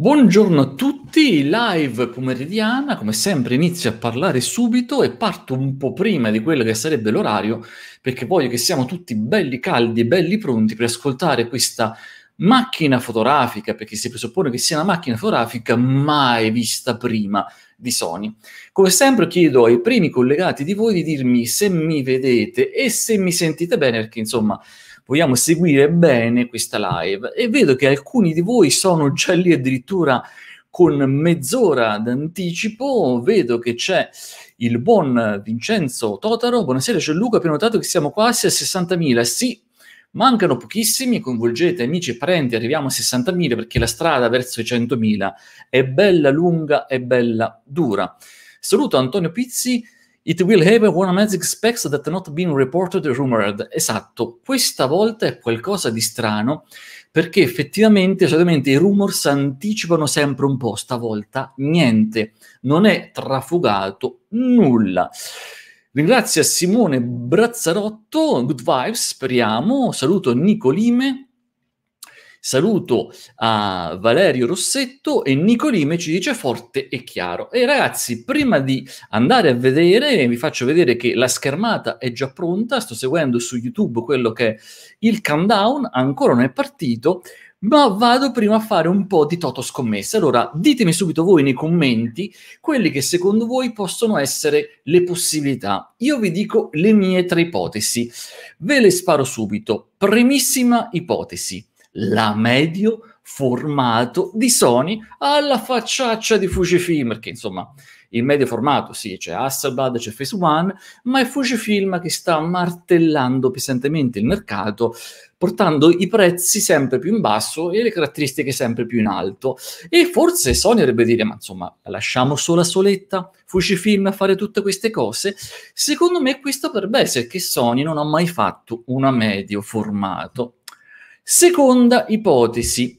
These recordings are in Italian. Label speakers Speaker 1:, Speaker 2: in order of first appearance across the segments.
Speaker 1: Buongiorno a tutti, live pomeridiana, come sempre inizio a parlare subito e parto un po' prima di quello che sarebbe l'orario perché voglio che siamo tutti belli caldi e belli pronti per ascoltare questa macchina fotografica, perché si presuppone che sia una macchina fotografica mai vista prima di Sony. Come sempre chiedo ai primi collegati di voi di dirmi se mi vedete e se mi sentite bene perché insomma vogliamo seguire bene questa live e vedo che alcuni di voi sono già lì addirittura con mezz'ora d'anticipo, vedo che c'è il buon Vincenzo Totaro, buonasera, c'è Luca, abbiamo notato che siamo quasi a 60.000, sì, mancano pochissimi, coinvolgete amici e parenti, arriviamo a 60.000 perché la strada verso i 100.000 è bella lunga e bella dura. Saluto Antonio Pizzi, It will have one amazing specs that not been reported rumored. Esatto, questa volta è qualcosa di strano perché effettivamente solamente i rumors anticipano sempre un po', stavolta niente, non è trafugato nulla. Ringrazio Simone Brazzarotto, good vibes, speriamo. Saluto Nicolime, Saluto a Valerio Rossetto e Nicolime ci dice forte e chiaro. E ragazzi, prima di andare a vedere, vi faccio vedere che la schermata è già pronta. Sto seguendo su YouTube quello che è il countdown, ancora non è partito ma vado prima a fare un po' di toto scommesse. Allora, ditemi subito voi nei commenti quelli che secondo voi possono essere le possibilità. Io vi dico le mie tre ipotesi. Ve le sparo subito. Primissima ipotesi la medio formato di Sony alla facciaccia di Fujifilm, perché insomma il medio formato sì, c'è Hasselblad, c'è Phase One, ma è Fujifilm che sta martellando pesantemente il mercato, portando i prezzi sempre più in basso e le caratteristiche sempre più in alto. E forse Sony dovrebbe dire, ma insomma, lasciamo sola soletta Fujifilm a fare tutte queste cose? Secondo me questo potrebbe essere che Sony non ha mai fatto una medio formato Seconda ipotesi,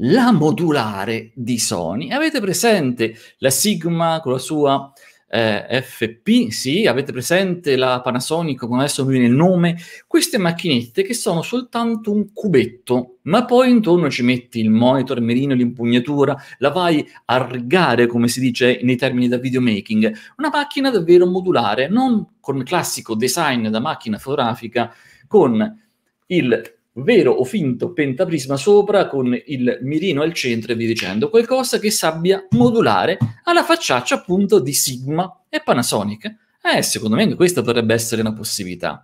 Speaker 1: la modulare di Sony. Avete presente la Sigma con la sua eh, FP? Sì, avete presente la Panasonic, con adesso mi viene il nome? Queste macchinette che sono soltanto un cubetto, ma poi intorno ci metti il monitor, il mirino, l'impugnatura, la vai a rigare, come si dice nei termini da videomaking. Una macchina davvero modulare, non con classico design da macchina fotografica, con il vero o finto pentaprisma sopra con il mirino al centro e vi dicendo, qualcosa che sappia modulare alla facciaccia appunto di Sigma e Panasonic. Eh, secondo me questa potrebbe essere una possibilità.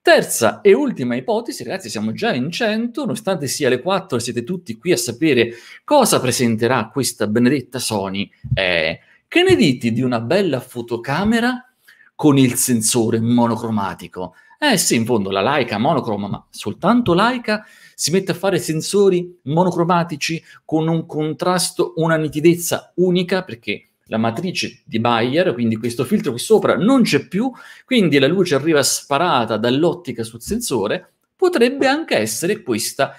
Speaker 1: Terza e ultima ipotesi, ragazzi, siamo già in 100, nonostante sia le 4, siete tutti qui a sapere cosa presenterà questa benedetta Sony. Eh, che ne dite di una bella fotocamera con il sensore monocromatico? Eh sì, in fondo la Laika monocroma, ma soltanto Laika si mette a fare sensori monocromatici con un contrasto, una nitidezza unica, perché la matrice di Bayer, quindi questo filtro qui sopra, non c'è più, quindi la luce arriva sparata dall'ottica sul sensore, potrebbe anche essere questa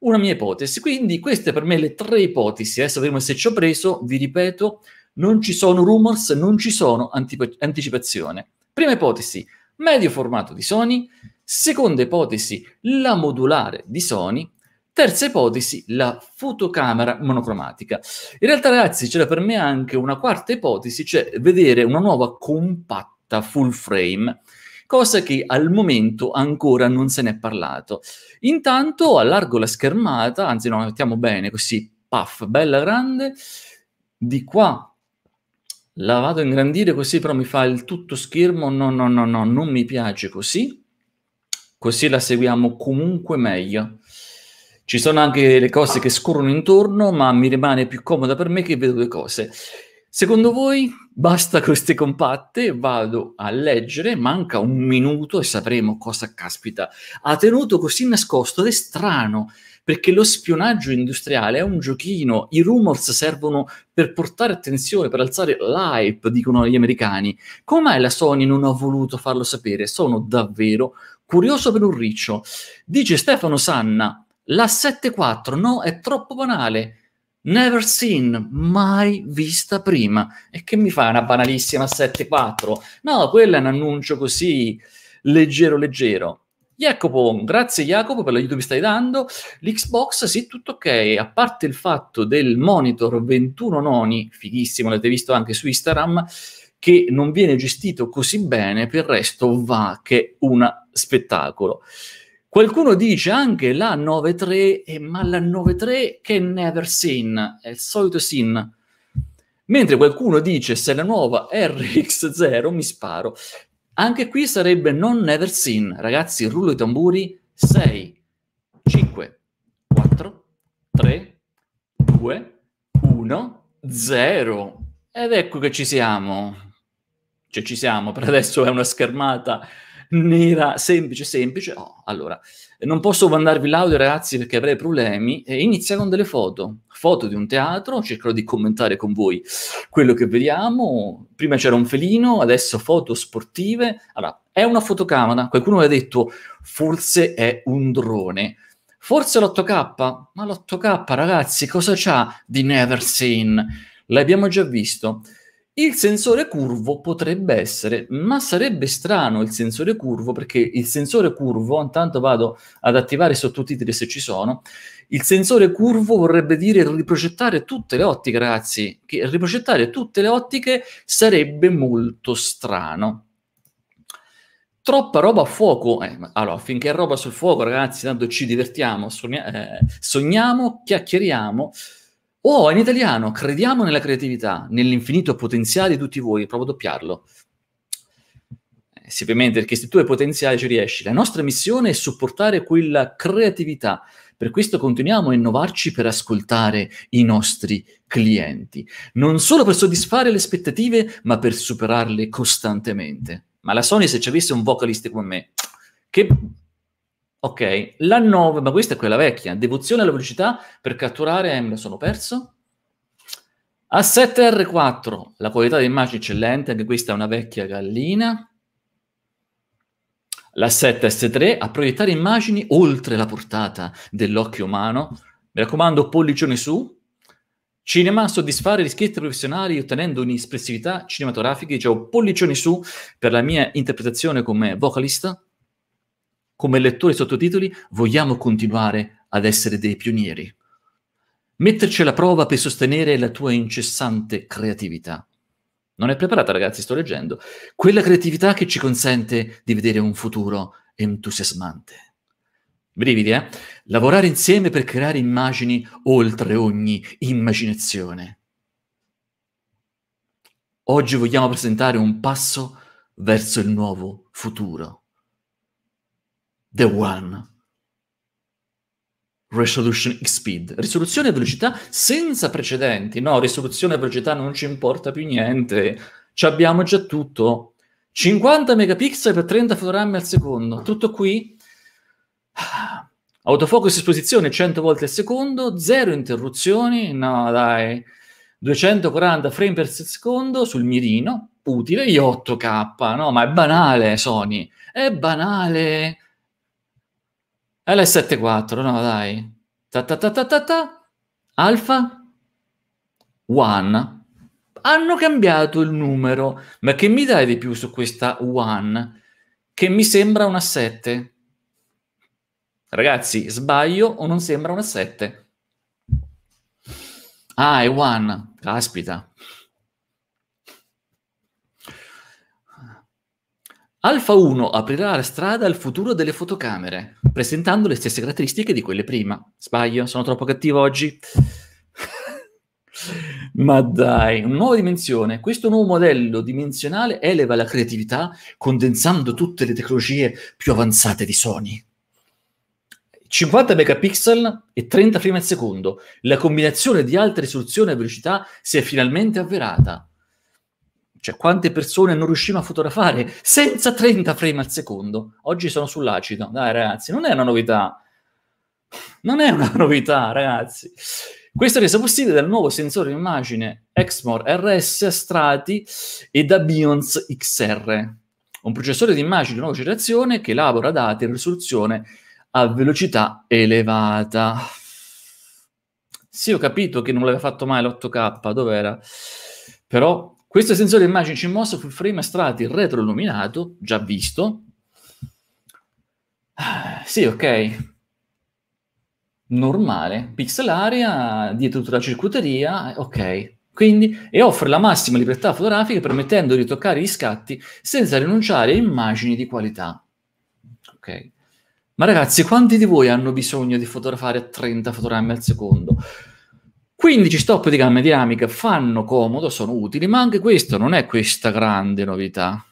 Speaker 1: una mia ipotesi. Quindi queste per me le tre ipotesi, eh, adesso vedremo se ci ho preso, vi ripeto, non ci sono rumors, non ci sono anticipazione. Prima ipotesi, medio formato di Sony, seconda ipotesi la modulare di Sony, terza ipotesi la fotocamera monocromatica. In realtà ragazzi c'era per me anche una quarta ipotesi, cioè vedere una nuova compatta full frame cosa che al momento ancora non se n'è parlato. Intanto allargo la schermata, anzi no, mettiamo bene così, puff, bella grande, di qua la vado a ingrandire così però mi fa il tutto schermo, no, no, no, no, non mi piace così, così la seguiamo comunque meglio. Ci sono anche le cose che scorrono intorno, ma mi rimane più comoda per me che vedo le cose. Secondo voi basta queste compatte? Vado a leggere, manca un minuto e sapremo cosa caspita ha tenuto così nascosto ed è strano perché lo spionaggio industriale è un giochino, i rumors servono per portare attenzione, per alzare l'hype, dicono gli americani. Come mai la Sony non ha voluto farlo sapere? Sono davvero curioso per un riccio. Dice Stefano Sanna, la 7.4 no, è troppo banale. Never seen, mai vista prima. E che mi fa una banalissima 7.4? No, quella è un annuncio così leggero leggero. Jacopo, grazie Jacopo per l'aiuto che mi stai dando. L'Xbox, sì, tutto ok, a parte il fatto del monitor 21 noni, fighissimo, l'avete visto anche su Instagram, che non viene gestito così bene, per il resto va che un spettacolo. Qualcuno dice anche la 9.3, eh, ma la 9.3 che never seen, è il solito sin. Mentre qualcuno dice se la nuova RX0 mi sparo. Anche qui sarebbe non never seen. Ragazzi, rullo i tamburi 6, 5, 4, 3, 2, 1, 0. Ed ecco che ci siamo. Cioè ci siamo, per adesso è una schermata nera, semplice, semplice. Oh, allora, non posso mandarvi l'audio ragazzi perché avrei problemi. E inizia con delle foto, foto di un teatro, cercherò di commentare con voi quello che vediamo. Prima c'era un felino, adesso foto sportive. Allora, è una fotocamera, qualcuno ha detto forse è un drone. Forse l'8K? Ma l'8K ragazzi, cosa c'ha di Never Seen? L'abbiamo già visto. Il sensore curvo potrebbe essere, ma sarebbe strano il sensore curvo perché il sensore curvo, intanto vado ad attivare i sottotitoli se ci sono, il sensore curvo vorrebbe dire riprogettare tutte le ottiche, ragazzi, che riprogettare tutte le ottiche sarebbe molto strano troppa roba a fuoco. Eh, allora, finché è roba sul fuoco, ragazzi, tanto ci divertiamo, sogna- eh, sogniamo, chiacchieriamo. Oh, in italiano, crediamo nella creatività, nell'infinito potenziale di tutti voi, provo a doppiarlo. Eh, sì, ovviamente, perché se tu hai potenziale ci riesci. La nostra missione è supportare quella creatività. Per questo continuiamo a innovarci per ascoltare i nostri clienti, non solo per soddisfare le aspettative, ma per superarle costantemente. Ma la Sony se ci avesse un vocalist come me, che Ok, la 9, ma questa è quella vecchia, devozione alla velocità per catturare, me la sono perso. A7R4, la qualità dell'immagine eccellente, anche questa è una vecchia gallina. La 7S3, a proiettare immagini oltre la portata dell'occhio umano. Mi raccomando, pollicione su. Cinema, soddisfare gli professionali ottenendo un'espressività cinematografica. Dicevo, pollicione su per la mia interpretazione come vocalista come lettori sottotitoli, vogliamo continuare ad essere dei pionieri. Metterci alla prova per sostenere la tua incessante creatività. Non è preparata, ragazzi, sto leggendo. Quella creatività che ci consente di vedere un futuro entusiasmante. Brividi, eh? Lavorare insieme per creare immagini oltre ogni immaginazione. Oggi vogliamo presentare un passo verso il nuovo futuro the one. Resolution speed, risoluzione e velocità senza precedenti. No, risoluzione e velocità non ci importa più niente, ci abbiamo già tutto. 50 megapixel per 30 fotogrammi al secondo, tutto qui. Ah, autofocus esposizione 100 volte al secondo, zero interruzioni, no dai, 240 frame per secondo sul mirino, utile, io 8K, no ma è banale Sony, è banale. L74, no dai. Ta ta ta ta ta ta. Alfa One. Hanno cambiato il numero, ma che mi dai di più su questa One? Che mi sembra una 7. Ragazzi, sbaglio o non sembra una 7? Ah, è One. Caspita. Alfa 1 aprirà la strada al futuro delle fotocamere, presentando le stesse caratteristiche di quelle prima. Sbaglio, sono troppo cattivo oggi. Ma dai, una nuova dimensione. Questo nuovo modello dimensionale eleva la creatività condensando tutte le tecnologie più avanzate di Sony. 50 megapixel e 30 frame al secondo. La combinazione di alta risoluzione e velocità si è finalmente avverata. Cioè, quante persone non riuscivano a fotografare senza 30 frame al secondo? Oggi sono sull'acido. Dai, ragazzi, non è una novità. Non è una novità, ragazzi. Questo è reso possibile dal nuovo sensore immagine Exmor RS Strati e da Beons XR, un processore di immagine di nuova generazione che elabora dati in risoluzione a velocità elevata. Sì, ho capito che non l'aveva fatto mai l'8K, dov'era? Però questo sensore immagine ci CMOS fu frame a strati illuminato, già visto. Ah, sì, ok. Normale, pixelaria, dietro tutta la circuiteria, ok. Quindi, e offre la massima libertà fotografica permettendo di toccare gli scatti senza rinunciare a immagini di qualità. Ok. Ma ragazzi, quanti di voi hanno bisogno di fotografare a 30 fotogrammi al secondo? 15 stop di gamma dinamica fanno comodo, sono utili, ma anche questo non è questa grande novità.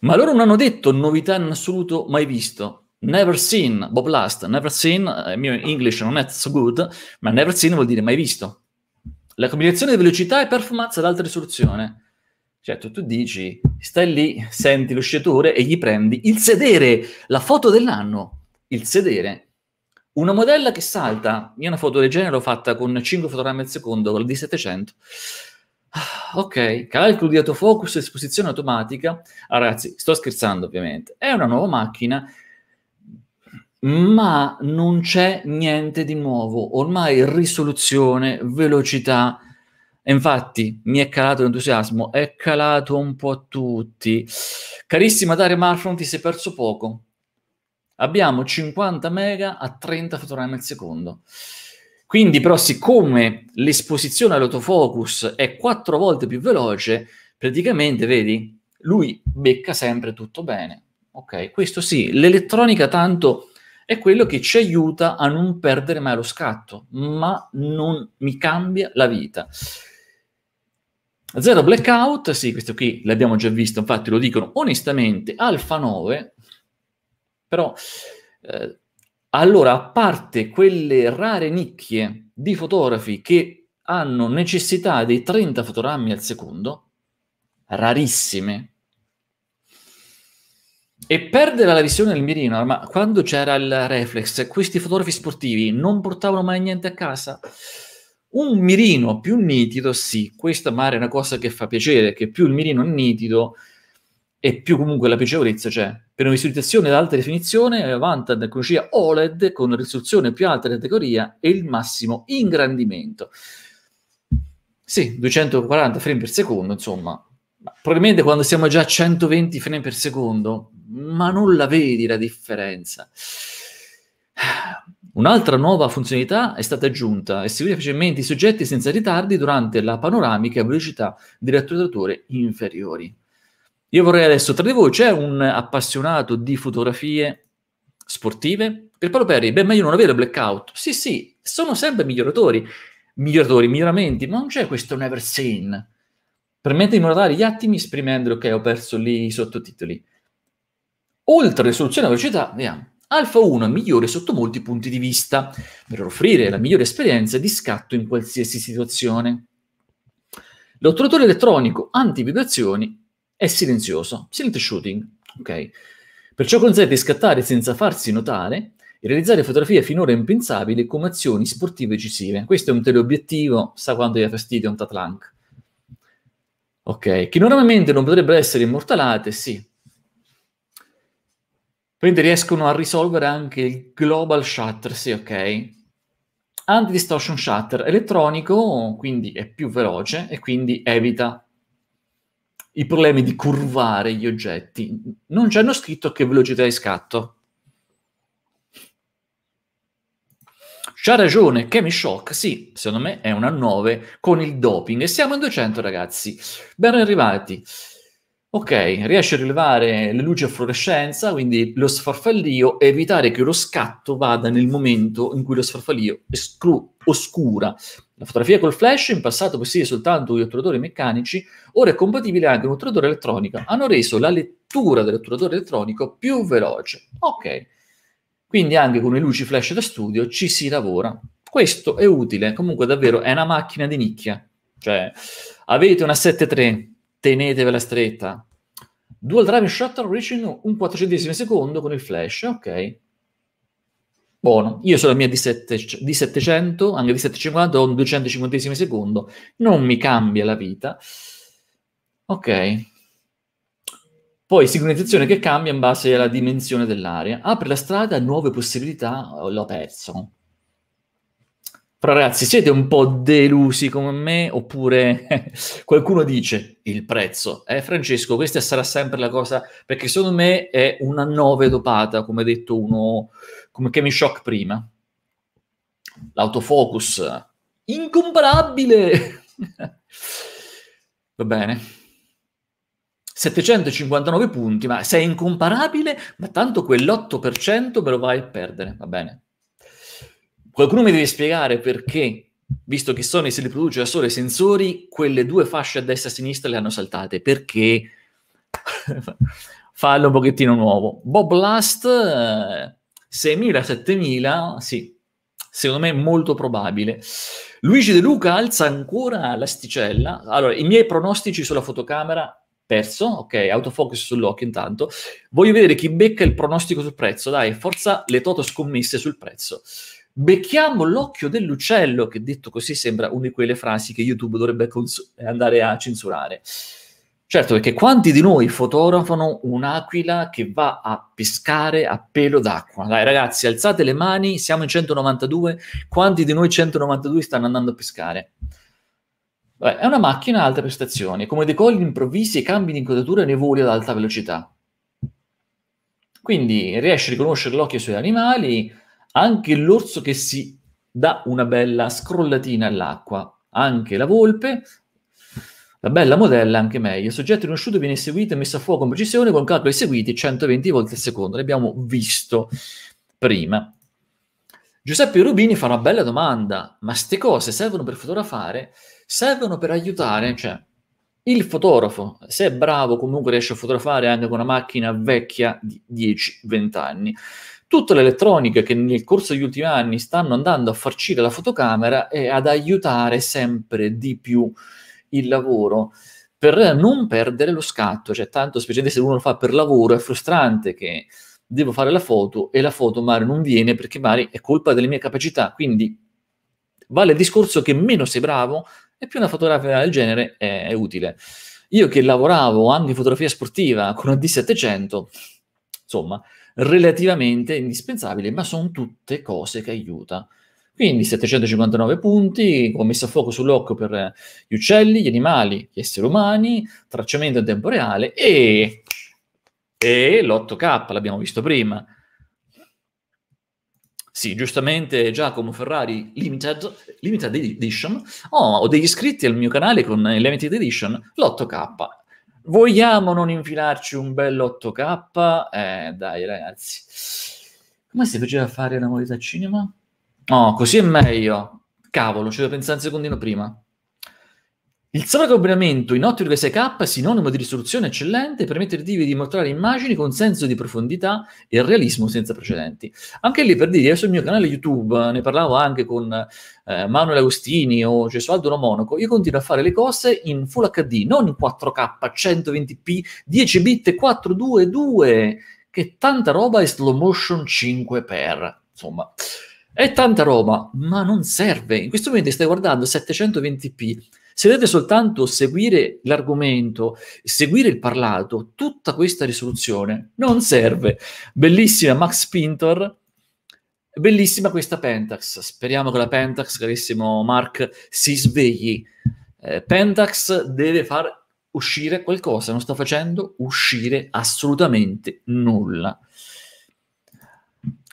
Speaker 1: Ma loro non hanno detto novità in assoluto mai visto. Never seen, Bob Last, never seen, eh, il mio English non è so good, ma never seen vuol dire mai visto. La combinazione di velocità e performance ad alta risoluzione. Certo, tu dici, stai lì, senti lo sciatore e gli prendi il sedere, la foto dell'anno, il sedere, una modella che salta, io una foto del genere l'ho fatta con 5 fotogrammi al secondo, con il D700. Ah, ok, calcolo di autofocus, esposizione automatica. Ah, ragazzi, sto scherzando ovviamente. È una nuova macchina, ma non c'è niente di nuovo. Ormai risoluzione, velocità. Infatti, mi è calato l'entusiasmo, è calato un po' a tutti. Carissima Dario Marfron, ti sei perso poco abbiamo 50 mega a 30 fotogrammi al secondo. Quindi però siccome l'esposizione all'autofocus è quattro volte più veloce, praticamente, vedi, lui becca sempre tutto bene. Ok, questo sì, l'elettronica tanto è quello che ci aiuta a non perdere mai lo scatto, ma non mi cambia la vita. Zero blackout, sì, questo qui l'abbiamo già visto, infatti lo dicono onestamente, Alfa 9 però, eh, allora, a parte quelle rare nicchie di fotografi che hanno necessità dei 30 fotogrammi al secondo, rarissime, e perdere la visione del mirino, ma quando c'era il reflex, questi fotografi sportivi non portavano mai niente a casa? Un mirino più nitido, sì, questa magari è una cosa che fa piacere, che più il mirino è nitido, e più comunque la piacevolezza c'è. Cioè, per una visualizzazione ad alta definizione avanza eh, la tecnologia OLED con risoluzione più alta categoria e il massimo ingrandimento. Sì, 240 frame per secondo, insomma. Probabilmente quando siamo già a 120 frame per secondo, ma non la vedi la differenza. Un'altra nuova funzionalità è stata aggiunta, e eseguire facilmente i soggetti senza ritardi durante la panoramica a velocità di rattratore inferiori. Io vorrei adesso, tra di voi c'è un appassionato di fotografie sportive? Per Paolo Perri, beh, meglio non avere blackout. Sì, sì, sono sempre miglioratori, miglioratori, miglioramenti, ma non c'è questo never seen. Permette di notare gli attimi esprimendo, ok, ho perso lì i sottotitoli. Oltre alla risoluzione a velocità, vediamo. Alfa 1 è migliore sotto molti punti di vista, per offrire la migliore esperienza di scatto in qualsiasi situazione. L'otturatore elettronico anti-vibrazioni è silenzioso, silent shooting, ok? Perciò consente di scattare senza farsi notare e realizzare fotografie finora impensabili come azioni sportive decisive. Questo è un teleobiettivo, sa quando gli ha fastidio un Tatlank. Ok, che normalmente non potrebbero essere immortalate, sì. Quindi riescono a risolvere anche il global shutter, sì, ok. Anti-distortion shutter elettronico, quindi è più veloce e quindi evita i problemi di curvare gli oggetti. Non ci hanno scritto che velocità di scatto. C'ha ragione, che shock, sì, secondo me è una 9 con il doping. E siamo in 200, ragazzi. Ben arrivati. Ok, riesce a rilevare le luci a fluorescenza, quindi lo sfarfallio, e evitare che lo scatto vada nel momento in cui lo sfarfallio oscura la fotografia col flash, in passato possiede soltanto gli otturatori meccanici, ora è compatibile anche un otturatore elettronico. Hanno reso la lettura dell'otturatore elettronico più veloce. Ok. Quindi anche con le luci flash da studio ci si lavora. Questo è utile, comunque davvero è una macchina di nicchia. Cioè, avete una 7.3, tenetevela stretta. Dual drive Shutter Reaching un quattrocentesimo secondo con il flash, ok. Buono, io sono la mia di, 7, di 700, anche di 750, ho un 250 secondo, non mi cambia la vita. Ok. Poi sincronizzazione che cambia in base alla dimensione dell'area. Apre la strada a nuove possibilità, eh, l'ho perso. Però ragazzi, siete un po' delusi come me? Oppure qualcuno dice il prezzo? Eh Francesco, questa sarà sempre la cosa, perché secondo me è una nove dopata, come ha detto uno come Kemi Shock prima, l'autofocus incomparabile. Va bene. 759 punti, ma sei incomparabile, ma tanto quell'8% me lo vai a perdere, va bene. Qualcuno mi deve spiegare perché, visto che Sony si riproduce da solo i sensori, quelle due fasce a destra e a sinistra le hanno saltate, perché fallo un pochettino nuovo. Bob Last eh, 6.000-7.000, sì, secondo me è molto probabile. Luigi De Luca alza ancora l'asticella. Allora, i miei pronostici sulla fotocamera perso, ok, autofocus sull'occhio intanto. Voglio vedere chi becca il pronostico sul prezzo, dai, forza le toto scommesse sul prezzo. Becchiamo l'occhio dell'uccello, che detto così sembra una di quelle frasi che YouTube dovrebbe cons- andare a censurare. Certo, perché quanti di noi fotografano un'aquila che va a pescare a pelo d'acqua? Dai ragazzi, alzate le mani, siamo in 192, quanti di noi 192 stanno andando a pescare? Beh, è una macchina a alte prestazioni, come decolli improvvisi e cambi di incodatura nei voli ad alta velocità. Quindi riesce a riconoscere l'occhio sui animali, anche l'orso che si dà una bella scrollatina all'acqua, anche la volpe, la bella modella anche meglio. Il soggetto riconosciuto viene eseguito e messo a fuoco in precisione con calcoli eseguiti 120 volte al secondo. L'abbiamo visto prima. Giuseppe Rubini fa una bella domanda, ma ste cose servono per fotografare? Servono per aiutare, cioè, il fotografo, se è bravo, comunque riesce a fotografare anche con una macchina vecchia di 10-20 anni. Tutte le elettroniche che nel corso degli ultimi anni stanno andando a farcire la fotocamera e ad aiutare sempre di più il lavoro per non perdere lo scatto, cioè tanto specialmente se uno lo fa per lavoro è frustrante che devo fare la foto e la foto magari non viene perché magari è colpa delle mie capacità, quindi vale il discorso che meno sei bravo e più una fotografia del genere è, è utile. Io che lavoravo anche in fotografia sportiva con una D700, insomma, relativamente indispensabile, ma sono tutte cose che aiutano. Quindi 759 punti, ho messo a fuoco sull'occhio per gli uccelli, gli animali, gli esseri umani, tracciamento in tempo reale e, e l'8K, l'abbiamo visto prima. Sì, giustamente Giacomo Ferrari Limited, limited Edition. Oh, ho degli iscritti al mio canale con Limited Edition, l'8K. Vogliamo non infilarci un bel 8K? Eh, dai ragazzi. Come si faceva a fare la modalità cinema? No, oh, così è meglio. Cavolo, ci devo pensare un secondino prima. Il solo combinamento in 8,6K, sinonimo di risoluzione eccellente, permette di mostrare immagini con senso di profondità e realismo senza precedenti. Anche lì, per dire, sul mio canale YouTube eh, ne parlavo anche con eh, Manuel Agostini o Gesualdo cioè, Monaco, io continuo a fare le cose in Full HD, non in 4K, 120p, 10 bit, 422, che tanta roba e slow motion 5x. Insomma, è tanta roba, ma non serve. In questo momento stai guardando 720p. Se dovete soltanto seguire l'argomento, seguire il parlato, tutta questa risoluzione non serve. Bellissima Max Pintor, bellissima questa Pentax. Speriamo che la Pentax, carissimo Mark, si svegli. Eh, Pentax deve far uscire qualcosa, non sta facendo uscire assolutamente nulla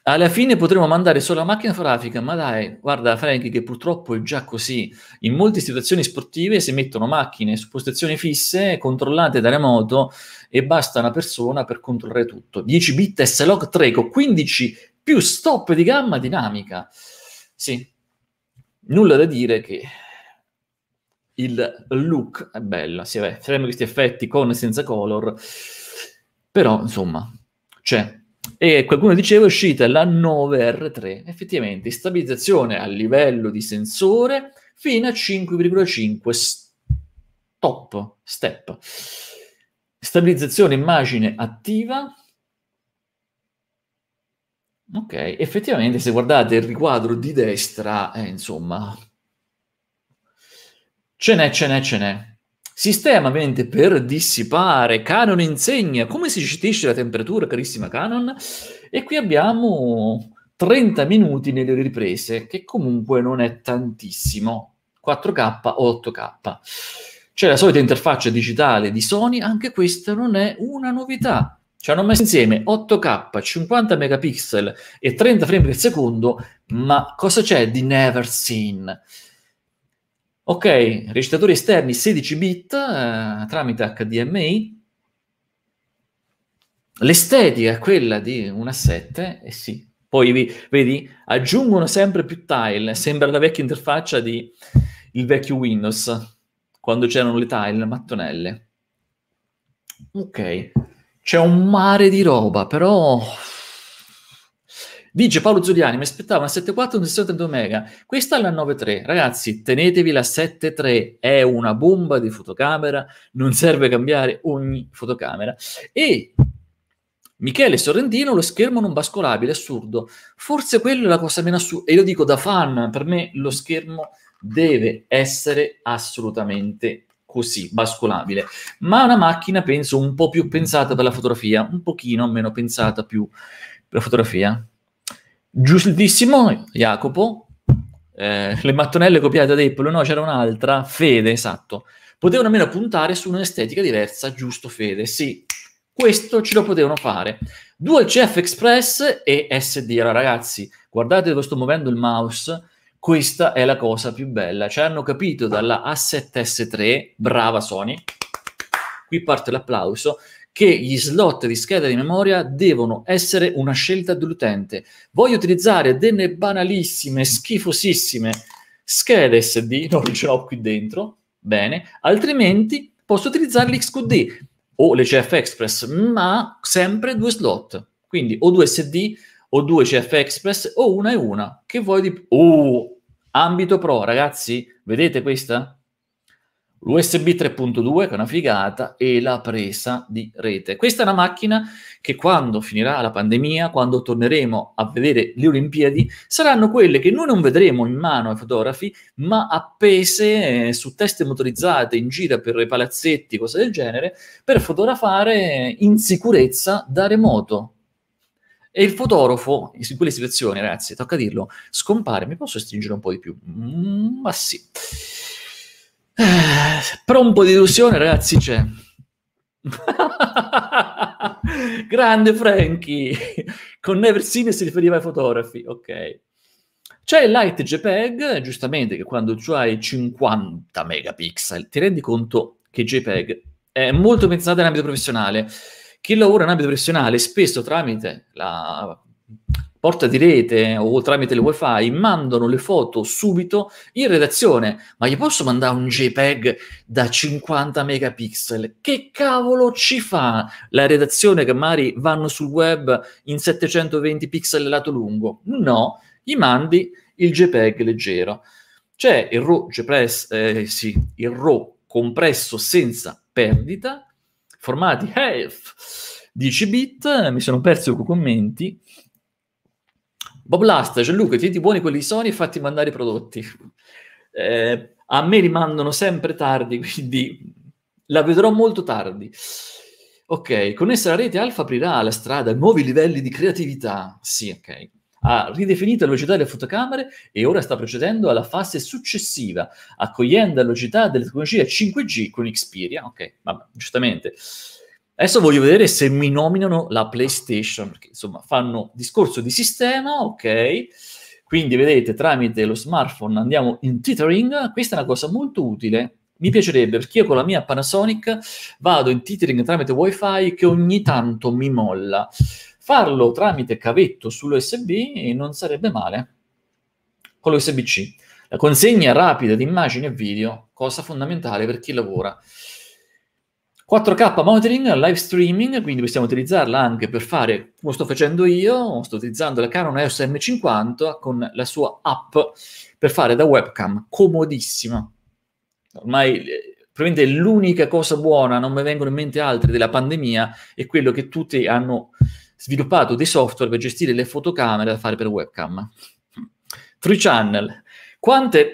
Speaker 1: alla fine potremo mandare solo la macchina fotografica, ma dai, guarda Frankie che purtroppo è già così. In molte situazioni sportive si mettono macchine su postazioni fisse, controllate da remoto, e basta una persona per controllare tutto. 10 bit S-Log 3 con 15 più stop di gamma dinamica. Sì, nulla da dire che il look è bello, sì, vabbè, questi effetti con e senza color, però insomma, c'è. E qualcuno diceva è uscita la 9R3, effettivamente stabilizzazione a livello di sensore fino a 5,5 stop, step. Stabilizzazione immagine attiva. Ok, effettivamente se guardate il riquadro di destra, eh, insomma, ce n'è, ce n'è, ce n'è. Sistema ovviamente per dissipare, Canon insegna come si gestisce la temperatura, carissima Canon, e qui abbiamo 30 minuti nelle riprese, che comunque non è tantissimo, 4K o 8K. C'è la solita interfaccia digitale di Sony, anche questa non è una novità. Ci hanno messo insieme 8K, 50 megapixel e 30 frame per secondo, ma cosa c'è di never seen? Ok, recitatori esterni 16 bit eh, tramite HDMI. L'estetica è quella di una 7, e eh sì. Poi vedi, aggiungono sempre più tile, sembra la vecchia interfaccia di il vecchio Windows, quando c'erano le tile, mattonelle. Ok, c'è un mare di roba, però Dice Paolo Giuliani, mi aspettavo una 7.4 con 632 mega, questa è la 9.3. Ragazzi, tenetevi la 7.3, è una bomba di fotocamera, non serve cambiare ogni fotocamera. E Michele Sorrentino, lo schermo non bascolabile, assurdo. Forse quello è la cosa meno assurda, e io dico da fan, per me lo schermo deve essere assolutamente così, bascolabile. Ma una macchina, penso, un po' più pensata per la fotografia, un pochino meno pensata più per la fotografia. Giustissimo, Jacopo. Eh, le mattonelle copiate da Apple, no, c'era un'altra, Fede, esatto. Potevano almeno puntare su un'estetica diversa, giusto Fede, sì. Questo ce lo potevano fare. Dual CF Express e SD. Allora ragazzi, guardate dove sto muovendo il mouse, questa è la cosa più bella. Ci hanno capito dalla A7S3, brava Sony. Qui parte l'applauso che gli slot di scheda di memoria devono essere una scelta dell'utente. Voglio utilizzare delle banalissime, schifosissime schede SD, non ce l'ho qui dentro, bene, altrimenti posso utilizzare l'XQD o le CF Express, ma sempre due slot, quindi o due SD o due CF Express o una e una, che vuoi di... Oh, ambito pro, ragazzi, vedete questa? l'USB 3.2 che è una figata e la presa di rete. Questa è una macchina che quando finirà la pandemia, quando torneremo a vedere le Olimpiadi, saranno quelle che noi non vedremo in mano ai fotografi, ma appese eh, su teste motorizzate in gira per i palazzetti, cose del genere, per fotografare in sicurezza da remoto. E il fotografo, in quelle situazioni, ragazzi, tocca dirlo, scompare. Mi posso stringere un po' di più? Mm, ma sì. Eh, però un po' di illusione, ragazzi, c'è. Grande Frankie. Con Never si riferiva ai fotografi, ok. C'è il Light JPEG, giustamente, che quando tu hai 50 megapixel ti rendi conto che JPEG è molto pensato in ambito professionale. Chi lavora in ambito professionale spesso tramite la porta di rete o tramite il wifi mandano le foto subito in redazione. Ma gli posso mandare un JPEG da 50 megapixel? Che cavolo ci fa la redazione che magari vanno sul web in 720 pixel lato lungo? No, gli mandi il JPEG leggero. C'è il RAW, GPRES, eh, sì, il RAW compresso senza perdita, formati HEF 10 bit, mi sono perso con commenti, Bob Last, Gianluca, i buoni quelli di Sony, fatti mandare i prodotti. Eh, a me rimandano sempre tardi, quindi la vedrò molto tardi. Ok, connessa alla rete Alfa aprirà la strada a nuovi livelli di creatività. Sì, ok. Ha ridefinito la velocità delle fotocamere e ora sta procedendo alla fase successiva, accogliendo la velocità delle tecnologie 5G con Xperia. Ok, vabbè, giustamente. Adesso voglio vedere se mi nominano la PlayStation, perché insomma fanno discorso di sistema, ok? Quindi vedete, tramite lo smartphone andiamo in tethering, questa è una cosa molto utile, mi piacerebbe perché io con la mia Panasonic vado in tethering tramite wifi che ogni tanto mi molla. Farlo tramite cavetto sull'USB non sarebbe male con l'USB-C. La consegna rapida di immagini e video, cosa fondamentale per chi lavora 4K monitoring, live streaming, quindi possiamo utilizzarla anche per fare come sto facendo io, sto utilizzando la Canon EOS M50 con la sua app per fare da webcam, comodissima. Ormai eh, probabilmente l'unica cosa buona, non mi vengono in mente altre della pandemia, è quello che tutti hanno sviluppato dei software per gestire le fotocamere da fare per webcam. True channel. Quante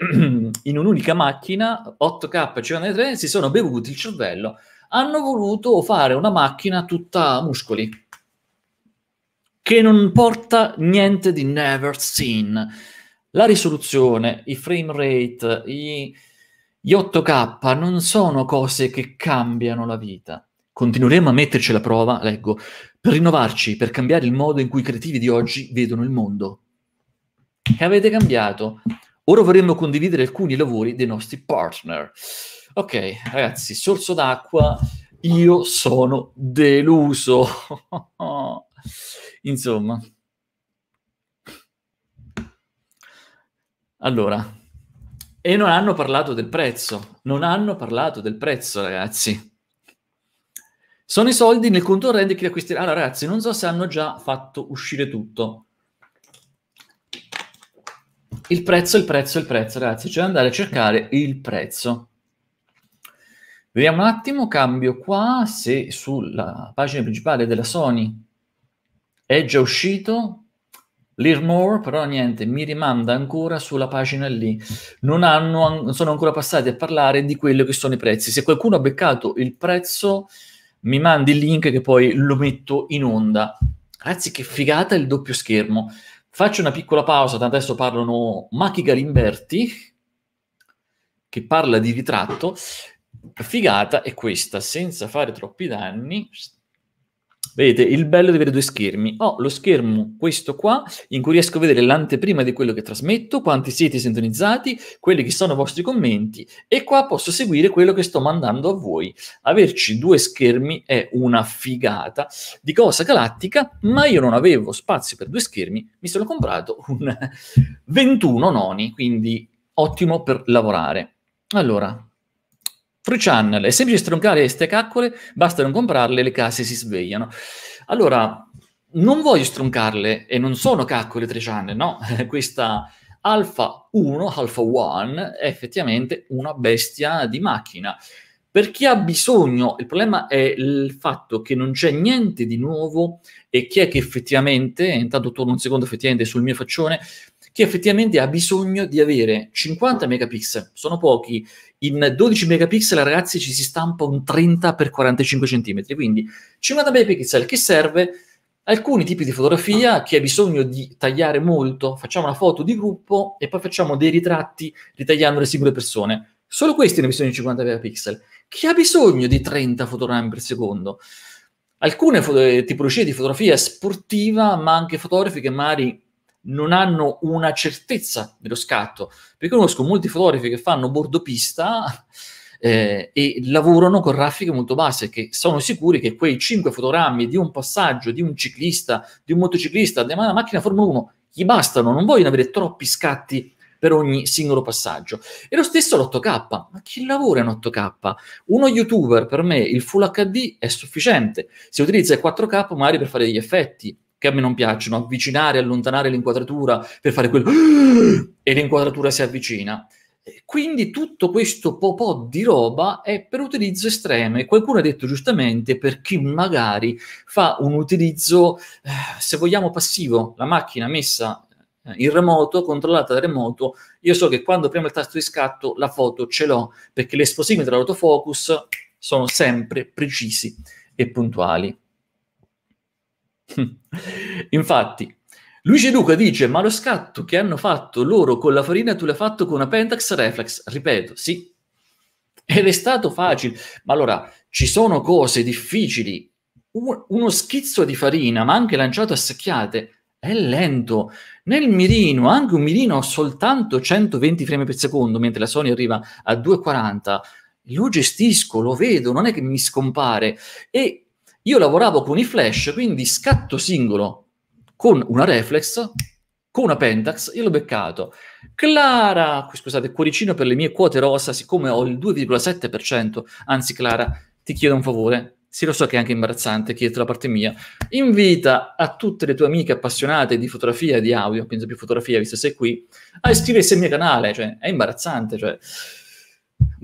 Speaker 1: in un'unica macchina, 8K e 53, si sono bevuti il cervello hanno voluto fare una macchina tutta muscoli, che non porta niente di never seen. La risoluzione, i frame rate, i, gli 8K non sono cose che cambiano la vita. Continueremo a metterci alla prova, leggo, per rinnovarci, per cambiare il modo in cui i creativi di oggi vedono il mondo. E avete cambiato? Ora vorremmo condividere alcuni lavori dei nostri partner. Ok, ragazzi, sorso d'acqua, io sono deluso. Insomma. Allora, e non hanno parlato del prezzo, non hanno parlato del prezzo, ragazzi. Sono i soldi nel conto rendi che acquisterà. Allora, ragazzi, non so se hanno già fatto uscire tutto. Il prezzo, il prezzo, il prezzo, ragazzi. Cioè andare a cercare il prezzo. Vediamo un attimo, cambio qua, se sulla pagina principale della Sony è già uscito, Lear More, però niente, mi rimanda ancora sulla pagina lì. Non, hanno, non sono ancora passati a parlare di quello che sono i prezzi. Se qualcuno ha beccato il prezzo, mi mandi il link che poi lo metto in onda. Ragazzi, che figata il doppio schermo. Faccio una piccola pausa, tanto adesso parlano Machi Galimberti, che parla di ritratto, figata è questa, senza fare troppi danni. Vedete, il bello di avere due schermi. Ho lo schermo, questo qua, in cui riesco a vedere l'anteprima di quello che trasmetto, quanti siete sintonizzati, quelli che sono i vostri commenti, e qua posso seguire quello che sto mandando a voi. Averci due schermi è una figata di cosa galattica, ma io non avevo spazio per due schermi, mi sono comprato un 21 noni, quindi ottimo per lavorare. Allora, True channel, è semplice stroncare queste caccole, basta non comprarle, le case si svegliano. Allora, non voglio stroncarle e non sono caccole true channel, no? Questa Alpha 1, Alpha 1 è effettivamente una bestia di macchina. Per chi ha bisogno, il problema è il fatto che non c'è niente di nuovo e chi è che effettivamente, intanto torno un secondo effettivamente sul mio faccione, che effettivamente ha bisogno di avere 50 megapixel, sono pochi, in 12 megapixel ragazzi ci si stampa un 30x45 cm, quindi 50 megapixel che serve alcuni tipi di fotografia che ha bisogno di tagliare molto, facciamo una foto di gruppo e poi facciamo dei ritratti ritagliando le singole persone. Solo questi hanno bisogno di 50 megapixel. Chi ha bisogno di 30 fotogrammi per secondo? Alcune foto- eh, tipologie di fotografia sportiva, ma anche fotografi che magari non hanno una certezza dello scatto. Perché conosco molti fotografi che fanno bordo pista eh, e lavorano con raffiche molto basse, che sono sicuri che quei 5 fotogrammi di un passaggio, di un ciclista, di un motociclista, di una macchina Formula 1, gli bastano, non vogliono avere troppi scatti per ogni singolo passaggio. E lo stesso l'8K, ma chi lavora in 8K? Uno youtuber per me il Full HD è sufficiente, si utilizza il 4K magari per fare degli effetti, che a me non piacciono, avvicinare, allontanare l'inquadratura per fare quello e l'inquadratura si avvicina. Quindi tutto questo popò di roba è per utilizzo estremo e qualcuno ha detto giustamente per chi magari fa un utilizzo, eh, se vogliamo, passivo, la macchina messa eh, in remoto, controllata da remoto, io so che quando premo il tasto di scatto la foto ce l'ho perché le e dell'autofocus sono sempre precisi e puntuali. Infatti, Luigi Duca dice: Ma lo scatto che hanno fatto loro con la farina tu l'hai fatto con una Pentax Reflex. Ripeto, sì. Ed è stato facile. Ma allora, ci sono cose difficili. Uno schizzo di farina, ma anche lanciato a secchiate, è lento. Nel mirino, anche un mirino a soltanto 120 frame per secondo, mentre la Sony arriva a 240, lo gestisco, lo vedo, non è che mi scompare. E io lavoravo con i flash, quindi scatto singolo con una reflex, con una Pentax, io l'ho beccato. Clara, scusate, cuoricino per le mie quote rosa, siccome ho il 2,7%, anzi Clara, ti chiedo un favore, sì lo so che è anche imbarazzante, chiedo la parte mia, invita a tutte le tue amiche appassionate di fotografia e di audio, penso più fotografia, visto sei qui, a iscriversi al mio canale, cioè è imbarazzante, cioè...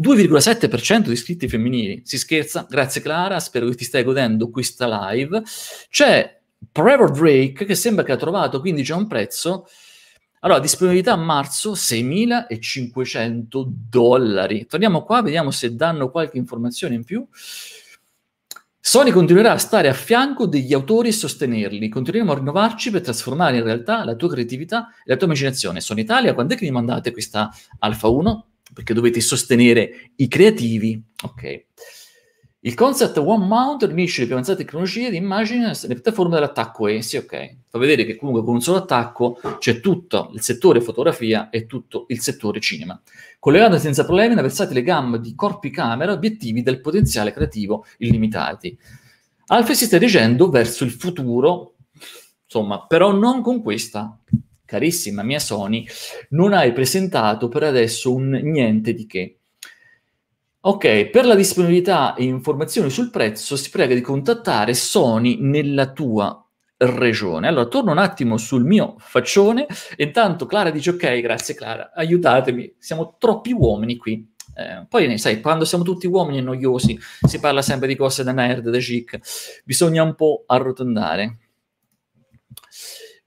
Speaker 1: 2,7% di iscritti femminili. Si scherza? Grazie Clara, spero che ti stai godendo questa live. C'è Forever Drake che sembra che ha trovato, quindi c'è un prezzo. Allora, disponibilità a marzo 6.500 dollari. Torniamo qua, vediamo se danno qualche informazione in più. Sony continuerà a stare a fianco degli autori e sostenerli. Continueremo a rinnovarci per trasformare in realtà la tua creatività e la tua immaginazione. Sony Italia, quando è che mi mandate questa Alfa 1? perché dovete sostenere i creativi. Ok. Il concept One Mount riunisce le più avanzate tecnologie di immagine nelle piattaforme dell'attacco ESI, ok? Fa vedere che comunque con un solo attacco c'è tutto il settore fotografia e tutto il settore cinema. Collegando senza problemi una versatile gamma di corpi camera, obiettivi del potenziale creativo illimitati. Alfa si sta dirigendo verso il futuro, insomma, però non con questa carissima mia Sony, non hai presentato per adesso un niente di che. Ok, per la disponibilità e informazioni sul prezzo si prega di contattare Sony nella tua regione. Allora, torno un attimo sul mio faccione. Intanto Clara dice, ok, grazie Clara, aiutatemi, siamo troppi uomini qui. Eh, poi, sai, quando siamo tutti uomini e noiosi, si parla sempre di cose da nerd, da chic, bisogna un po' arrotondare.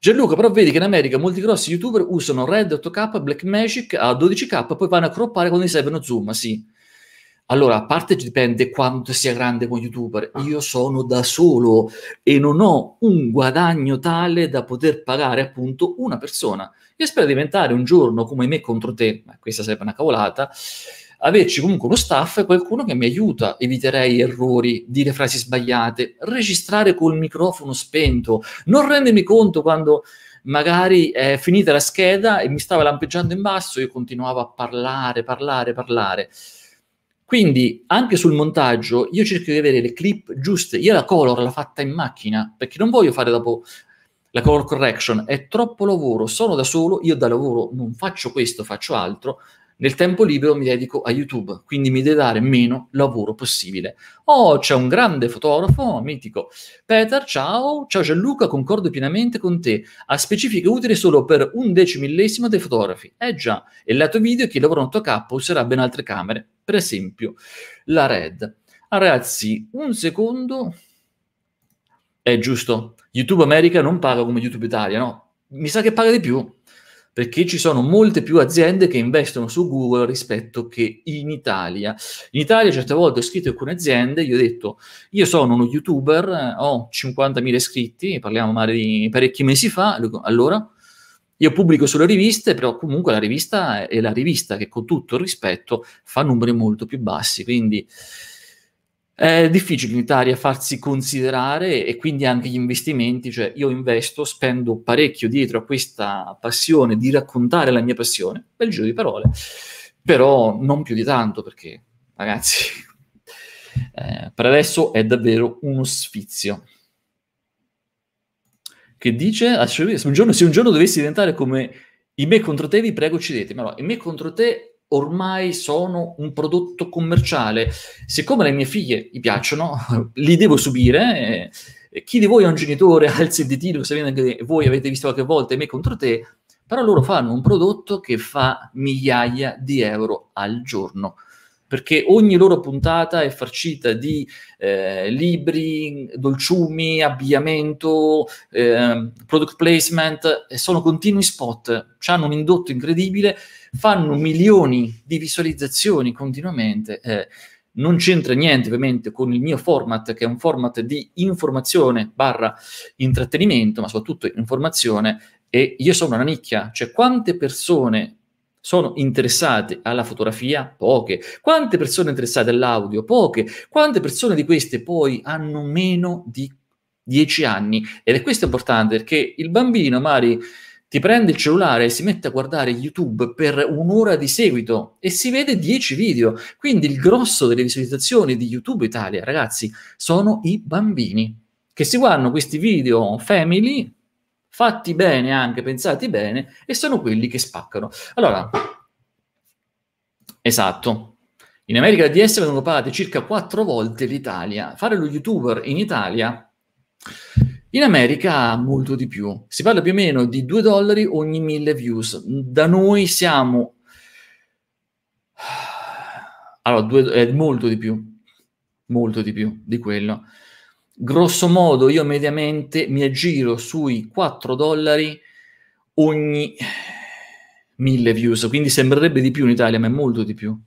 Speaker 1: Gianluca, però vedi che in America molti grossi youtuber usano Red 8K, Blackmagic a 12K, poi vanno a croppare quando gli servono zoom, sì. Allora, a parte dipende quanto sia grande con youtuber, ah. io sono da solo e non ho un guadagno tale da poter pagare appunto una persona. Io spero di diventare un giorno come me contro te, ma questa sarebbe una cavolata, averci comunque uno staff e qualcuno che mi aiuta. Eviterei errori, dire frasi sbagliate, registrare col microfono spento, non rendermi conto quando magari è finita la scheda e mi stava lampeggiando in basso, io continuavo a parlare, parlare, parlare. Quindi anche sul montaggio io cerco di avere le clip giuste. Io la color l'ho fatta in macchina perché non voglio fare dopo la color correction, è troppo lavoro, sono da solo, io da lavoro non faccio questo, faccio altro, nel tempo libero mi dedico a YouTube, quindi mi deve dare meno lavoro possibile. Oh, c'è un grande fotografo, mitico. Peter, ciao, ciao Gianluca, concordo pienamente con te. A specifiche utili solo per un decimillesimo dei fotografi. Eh già, e il lato video chi lavora tuo capo userà ben altre camere, per esempio la Red. Ah, ragazzi, un secondo. È giusto, YouTube America non paga come YouTube Italia, no? Mi sa che paga di più perché ci sono molte più aziende che investono su Google rispetto che in Italia. In Italia certe volte ho scritto alcune aziende, gli ho detto, io sono uno youtuber, eh, ho 50.000 iscritti, parliamo magari di parecchi mesi fa, allora io pubblico sulle riviste, però comunque la rivista è la rivista che con tutto il rispetto fa numeri molto più bassi, quindi è difficile in Italia farsi considerare e quindi anche gli investimenti, cioè io investo, spendo parecchio dietro a questa passione di raccontare la mia passione, bel giro di parole, però non più di tanto perché ragazzi, eh, per adesso è davvero uno sfizio. Che dice, ah, se un, giorno, se un giorno dovessi diventare come i me contro te, vi prego uccidetemelo. I me contro te ormai sono un prodotto commerciale. Siccome le mie figlie gli piacciono, li devo subire. Eh, chi di voi è un genitore alzi il ditino, sapete che voi avete visto qualche volta me contro te, però loro fanno un prodotto che fa migliaia di euro al giorno perché ogni loro puntata è farcita di eh, libri, dolciumi, abbigliamento, eh, product placement, sono continui spot, hanno un indotto incredibile fanno milioni di visualizzazioni continuamente. Eh, non c'entra niente ovviamente con il mio format, che è un format di informazione barra intrattenimento, ma soprattutto informazione, e io sono una nicchia, cioè quante persone sono interessate alla fotografia? Poche. Quante persone interessate all'audio? Poche. Quante persone di queste poi hanno meno di 10 anni? Ed è questo importante perché il bambino, magari ti prende il cellulare e si mette a guardare YouTube per un'ora di seguito e si vede 10 video. Quindi il grosso delle visualizzazioni di YouTube Italia, ragazzi, sono i bambini che si guardano questi video family fatti bene anche, pensati bene, e sono quelli che spaccano. Allora, esatto. In America di DS vengono pagate circa quattro volte l'Italia. Fare lo youtuber in Italia in America molto di più, si parla più o meno di 2 dollari ogni 1000 views. Da noi siamo... Allora, due, eh, molto di più, molto di più di quello. Grosso modo io mediamente mi aggiro sui 4 dollari ogni 1000 views, quindi sembrerebbe di più in Italia, ma è molto di più.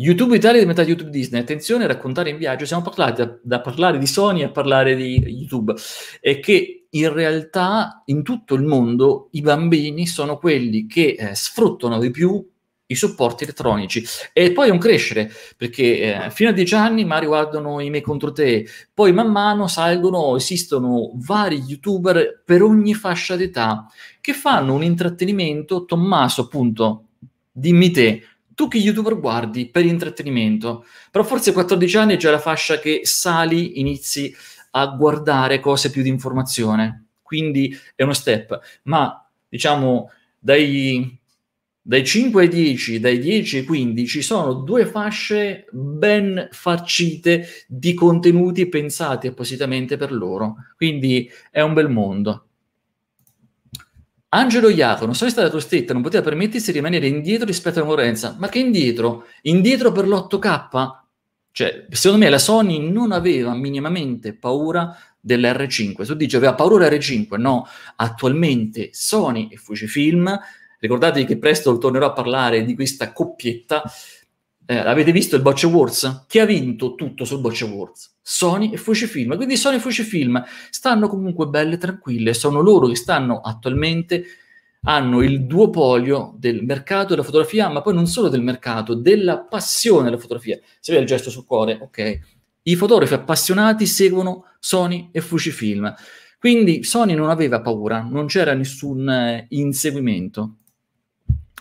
Speaker 1: YouTube Italia è diventata YouTube Disney. Attenzione a raccontare in viaggio. Siamo parlati da, da, parlare di Sony a parlare di YouTube. È che in realtà in tutto il mondo i bambini sono quelli che eh, sfruttano di più i supporti elettronici e poi è un crescere perché eh, fino a dieci anni ma riguardano i me contro te poi man mano salgono esistono vari youtuber per ogni fascia d'età che fanno un intrattenimento Tommaso appunto dimmi te tu che youtuber guardi per intrattenimento, però forse a 14 anni è già la fascia che sali, inizi a guardare cose più di informazione, quindi è uno step, ma diciamo dai, dai 5 ai 10, dai 10 ai 15 sono due fasce ben farcite di contenuti pensati appositamente per loro, quindi è un bel mondo. Angelo Iacono, solista stata Crostetta, non poteva permettersi di rimanere indietro rispetto a Morenza. Ma che indietro? Indietro per l'8K? Cioè, secondo me la Sony non aveva minimamente paura dell'R5. Tu dici aveva paura dell'R5? No, attualmente Sony e Fujifilm, ricordatevi che presto tornerò a parlare di questa coppietta, eh, l'avete visto il Bocce Wars? Chi ha vinto tutto sul Bocce Wars? Sony e Fujifilm. Quindi Sony e Fujifilm stanno comunque belle tranquille, sono loro che stanno attualmente hanno il duopolio del mercato della fotografia, ma poi non solo del mercato, della passione della fotografia. Se vede il gesto sul cuore, ok. I fotografi appassionati seguono Sony e Fujifilm. Quindi Sony non aveva paura, non c'era nessun eh, inseguimento.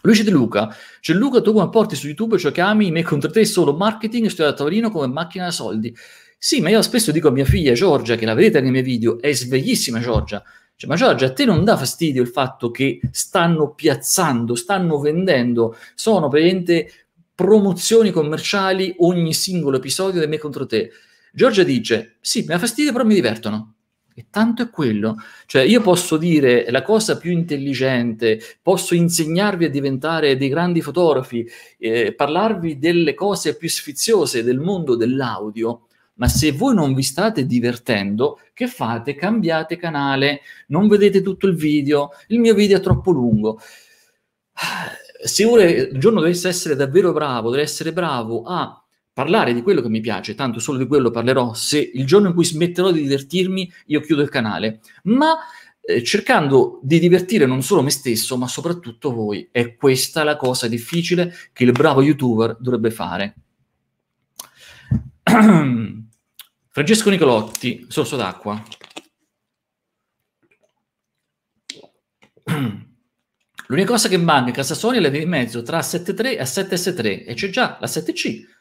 Speaker 1: Lui c'è Luca. C'è cioè, Luca, tu come porti su YouTube, ciò cioè chiami me contro te solo marketing, sto a tavolino come macchina da soldi. Sì, ma io spesso dico a mia figlia Giorgia, che la vedete nei miei video, è sveglissima Giorgia. Cioè, ma Giorgia, a te non dà fastidio il fatto che stanno piazzando, stanno vendendo, sono praticamente promozioni commerciali ogni singolo episodio di me contro te. Giorgia dice, sì, mi ha fastidio, però mi divertono. E tanto è quello. Cioè, io posso dire la cosa più intelligente, posso insegnarvi a diventare dei grandi fotografi, eh, parlarvi delle cose più sfiziose del mondo dell'audio, ma se voi non vi state divertendo, che fate? Cambiate canale, non vedete tutto il video, il mio video è troppo lungo. Ah, se uno il giorno dovesse essere davvero bravo, deve essere bravo a parlare di quello che mi piace, tanto solo di quello parlerò se il giorno in cui smetterò di divertirmi io chiudo il canale, ma eh, cercando di divertire non solo me stesso, ma soprattutto voi. È questa la cosa difficile che il bravo youtuber dovrebbe fare. Francesco Nicolotti, sorso d'acqua. L'unica cosa che manca in Casa Sony è la di mezzo tra 7.3 e 7.3 e c'è già la 7C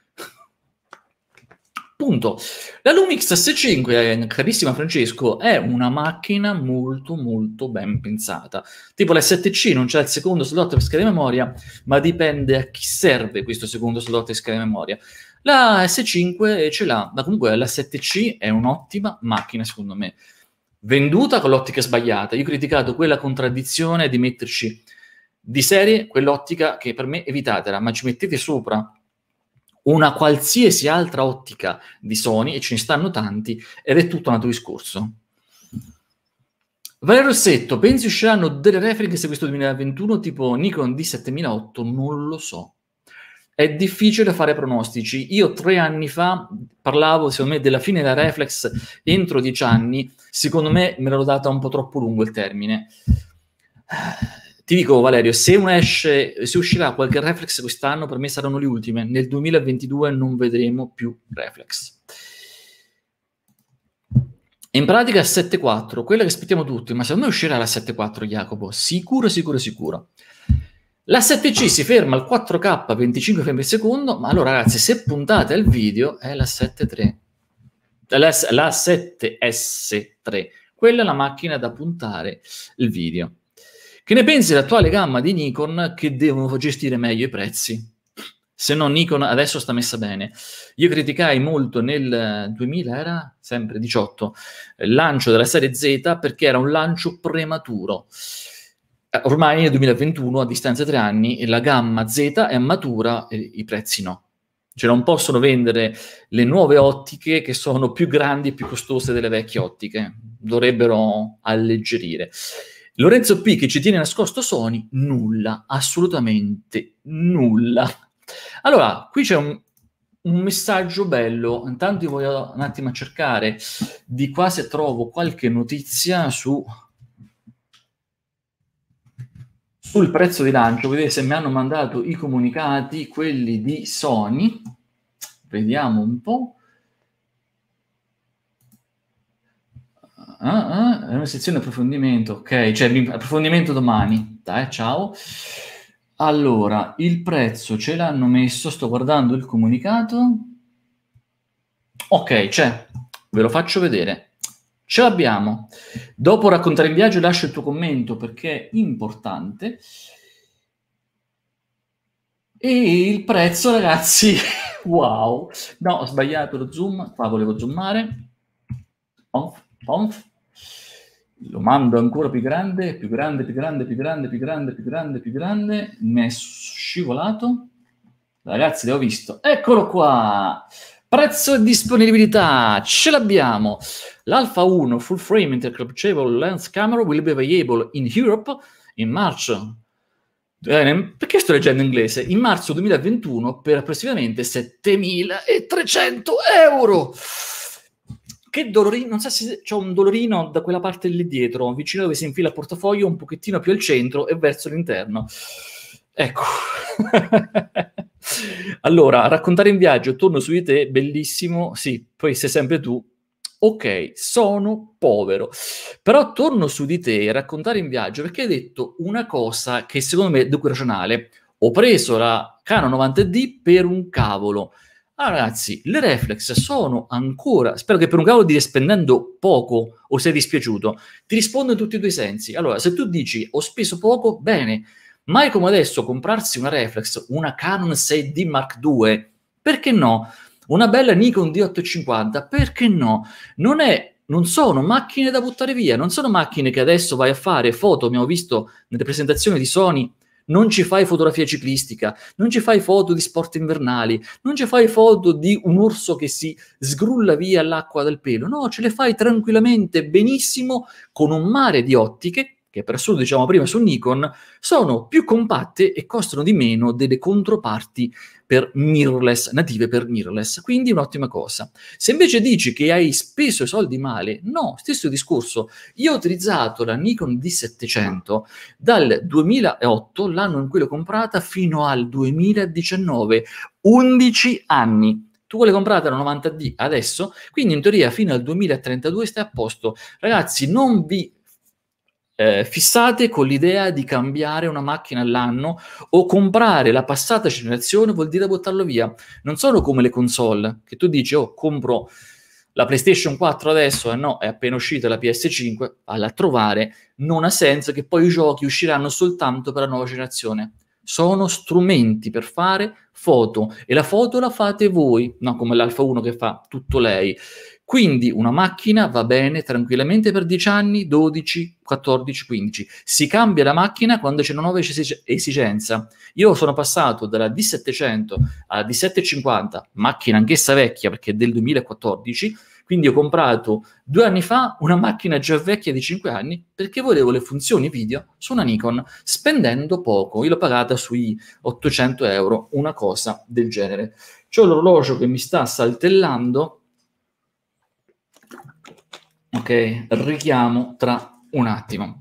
Speaker 1: Punto. La Lumix S5, eh, carissima Francesco, è una macchina molto molto ben pensata. Tipo la STC non c'è il secondo slot per scheda di memoria, ma dipende a chi serve questo secondo slot di scheda di memoria. La S5 eh, ce l'ha, ma comunque la 7 c è un'ottima macchina secondo me. Venduta con l'ottica sbagliata. Io ho criticato quella contraddizione di metterci di serie quell'ottica che per me evitatela, ma ci mettete sopra una qualsiasi altra ottica di Sony, e ce ne stanno tanti, ed è tutto un altro discorso. Valerio Rossetto, pensi usciranno delle reference se questo 2021 tipo Nikon D7008? Non lo so. È difficile fare pronostici. Io tre anni fa parlavo, secondo me, della fine della reflex entro dieci anni. Secondo me me l'ho data un po' troppo lungo il termine ti dico Valerio, se, esce, se uscirà qualche reflex quest'anno, per me saranno le ultime. Nel 2022 non vedremo più reflex. In pratica 7.4, quella che aspettiamo tutti, ma secondo me uscirà la 7.4 Jacopo, sicuro, sicuro, sicuro. La 7C si ferma al 4K 25 frame per secondo, ma allora ragazzi se puntate al video è la 7.3, la, la 7S3, quella è la macchina da puntare il video. Che ne pensi dell'attuale gamma di Nikon che devono gestire meglio i prezzi? Se no Nikon adesso sta messa bene. Io criticai molto nel 2000, era sempre 18, il lancio della serie Z perché era un lancio prematuro. Ormai nel 2021, a distanza di tre anni, la gamma Z è matura e i prezzi no cioè non possono vendere le nuove ottiche che sono più grandi e più costose delle vecchie ottiche, dovrebbero alleggerire. Lorenzo P che ci tiene nascosto Sony, nulla, assolutamente nulla. Allora, qui c'è un, un messaggio bello, intanto io voglio un attimo cercare di qua se trovo qualche notizia su sul prezzo di lancio, vedete se mi hanno mandato i comunicati, quelli di Sony, vediamo un po'. ah, ah, è una sezione approfondimento, ok, cioè approfondimento domani, dai, ciao. Allora, il prezzo ce l'hanno messo, sto guardando il comunicato. Ok, c'è, ve lo faccio vedere. Ce l'abbiamo. Dopo raccontare il viaggio lascio il tuo commento perché è importante. E il prezzo, ragazzi, wow. No, ho sbagliato lo zoom, qua volevo zoomare. Off. Pomf. Lo mando ancora più grande, più grande, più grande, più grande, più grande, più grande, più grande. Mi è scivolato. Ragazzi, l'ho visto. Eccolo qua. Prezzo e disponibilità, ce l'abbiamo. L'Alpha 1 full frame intercaptable lens camera will be available in Europe in marzo. perché sto leggendo in inglese? In marzo 2021 per approssimativamente 7.300 euro che dolorino, non so se c'è un dolorino da quella parte lì dietro, vicino dove si infila il portafoglio, un pochettino più al centro e verso l'interno. Ecco. allora, raccontare in viaggio, torno su di te, bellissimo, sì, poi sei sempre tu. Ok, sono povero, però torno su di te e raccontare in viaggio perché hai detto una cosa che secondo me è decorazionale. Ho preso la Canon 90D per un cavolo. Allora, ah, ragazzi, le reflex sono ancora. Spero che per un cavolo di spendendo poco o sei dispiaciuto, ti rispondo in tutti e due i sensi. Allora, se tu dici ho speso poco, bene, ma è come adesso comprarsi una reflex, una Canon 6D Mark II, perché no? Una bella Nikon D850, perché no? Non è non sono macchine da buttare via, non sono macchine che adesso vai a fare foto, abbiamo visto nelle presentazioni di Sony non ci fai fotografia ciclistica, non ci fai foto di sport invernali, non ci fai foto di un orso che si sgrulla via l'acqua dal pelo, no, ce le fai tranquillamente, benissimo, con un mare di ottiche che per assurdo diciamo prima su Nikon, sono più compatte e costano di meno delle controparti per mirrorless, native per mirrorless, quindi un'ottima cosa. Se invece dici che hai speso i soldi male, no, stesso discorso. Io ho utilizzato la Nikon D700 dal 2008, l'anno in cui l'ho comprata, fino al 2019, 11 anni. Tu vuoi comprate la 90D adesso, quindi in teoria fino al 2032 stai a posto. Ragazzi, non vi eh, fissate con l'idea di cambiare una macchina all'anno o comprare la passata generazione vuol dire buttarlo via. Non sono come le console, che tu dici, oh, compro la PlayStation 4 adesso, eh no, è appena uscita la PS5, alla trovare, non ha senso che poi i giochi usciranno soltanto per la nuova generazione. Sono strumenti per fare foto e la foto la fate voi, no come l'Alfa 1 che fa tutto lei. Quindi una macchina va bene tranquillamente per 10 anni, 12, 14, 15. Si cambia la macchina quando c'è una nuova esigenza. Io sono passato dalla D700 alla D750, macchina anch'essa vecchia perché è del 2014, quindi ho comprato due anni fa una macchina già vecchia di 5 anni perché volevo le funzioni video su una Nikon, spendendo poco. Io l'ho pagata sui 800 euro, una cosa del genere. C'è l'orologio che mi sta saltellando Ok, richiamo tra un attimo.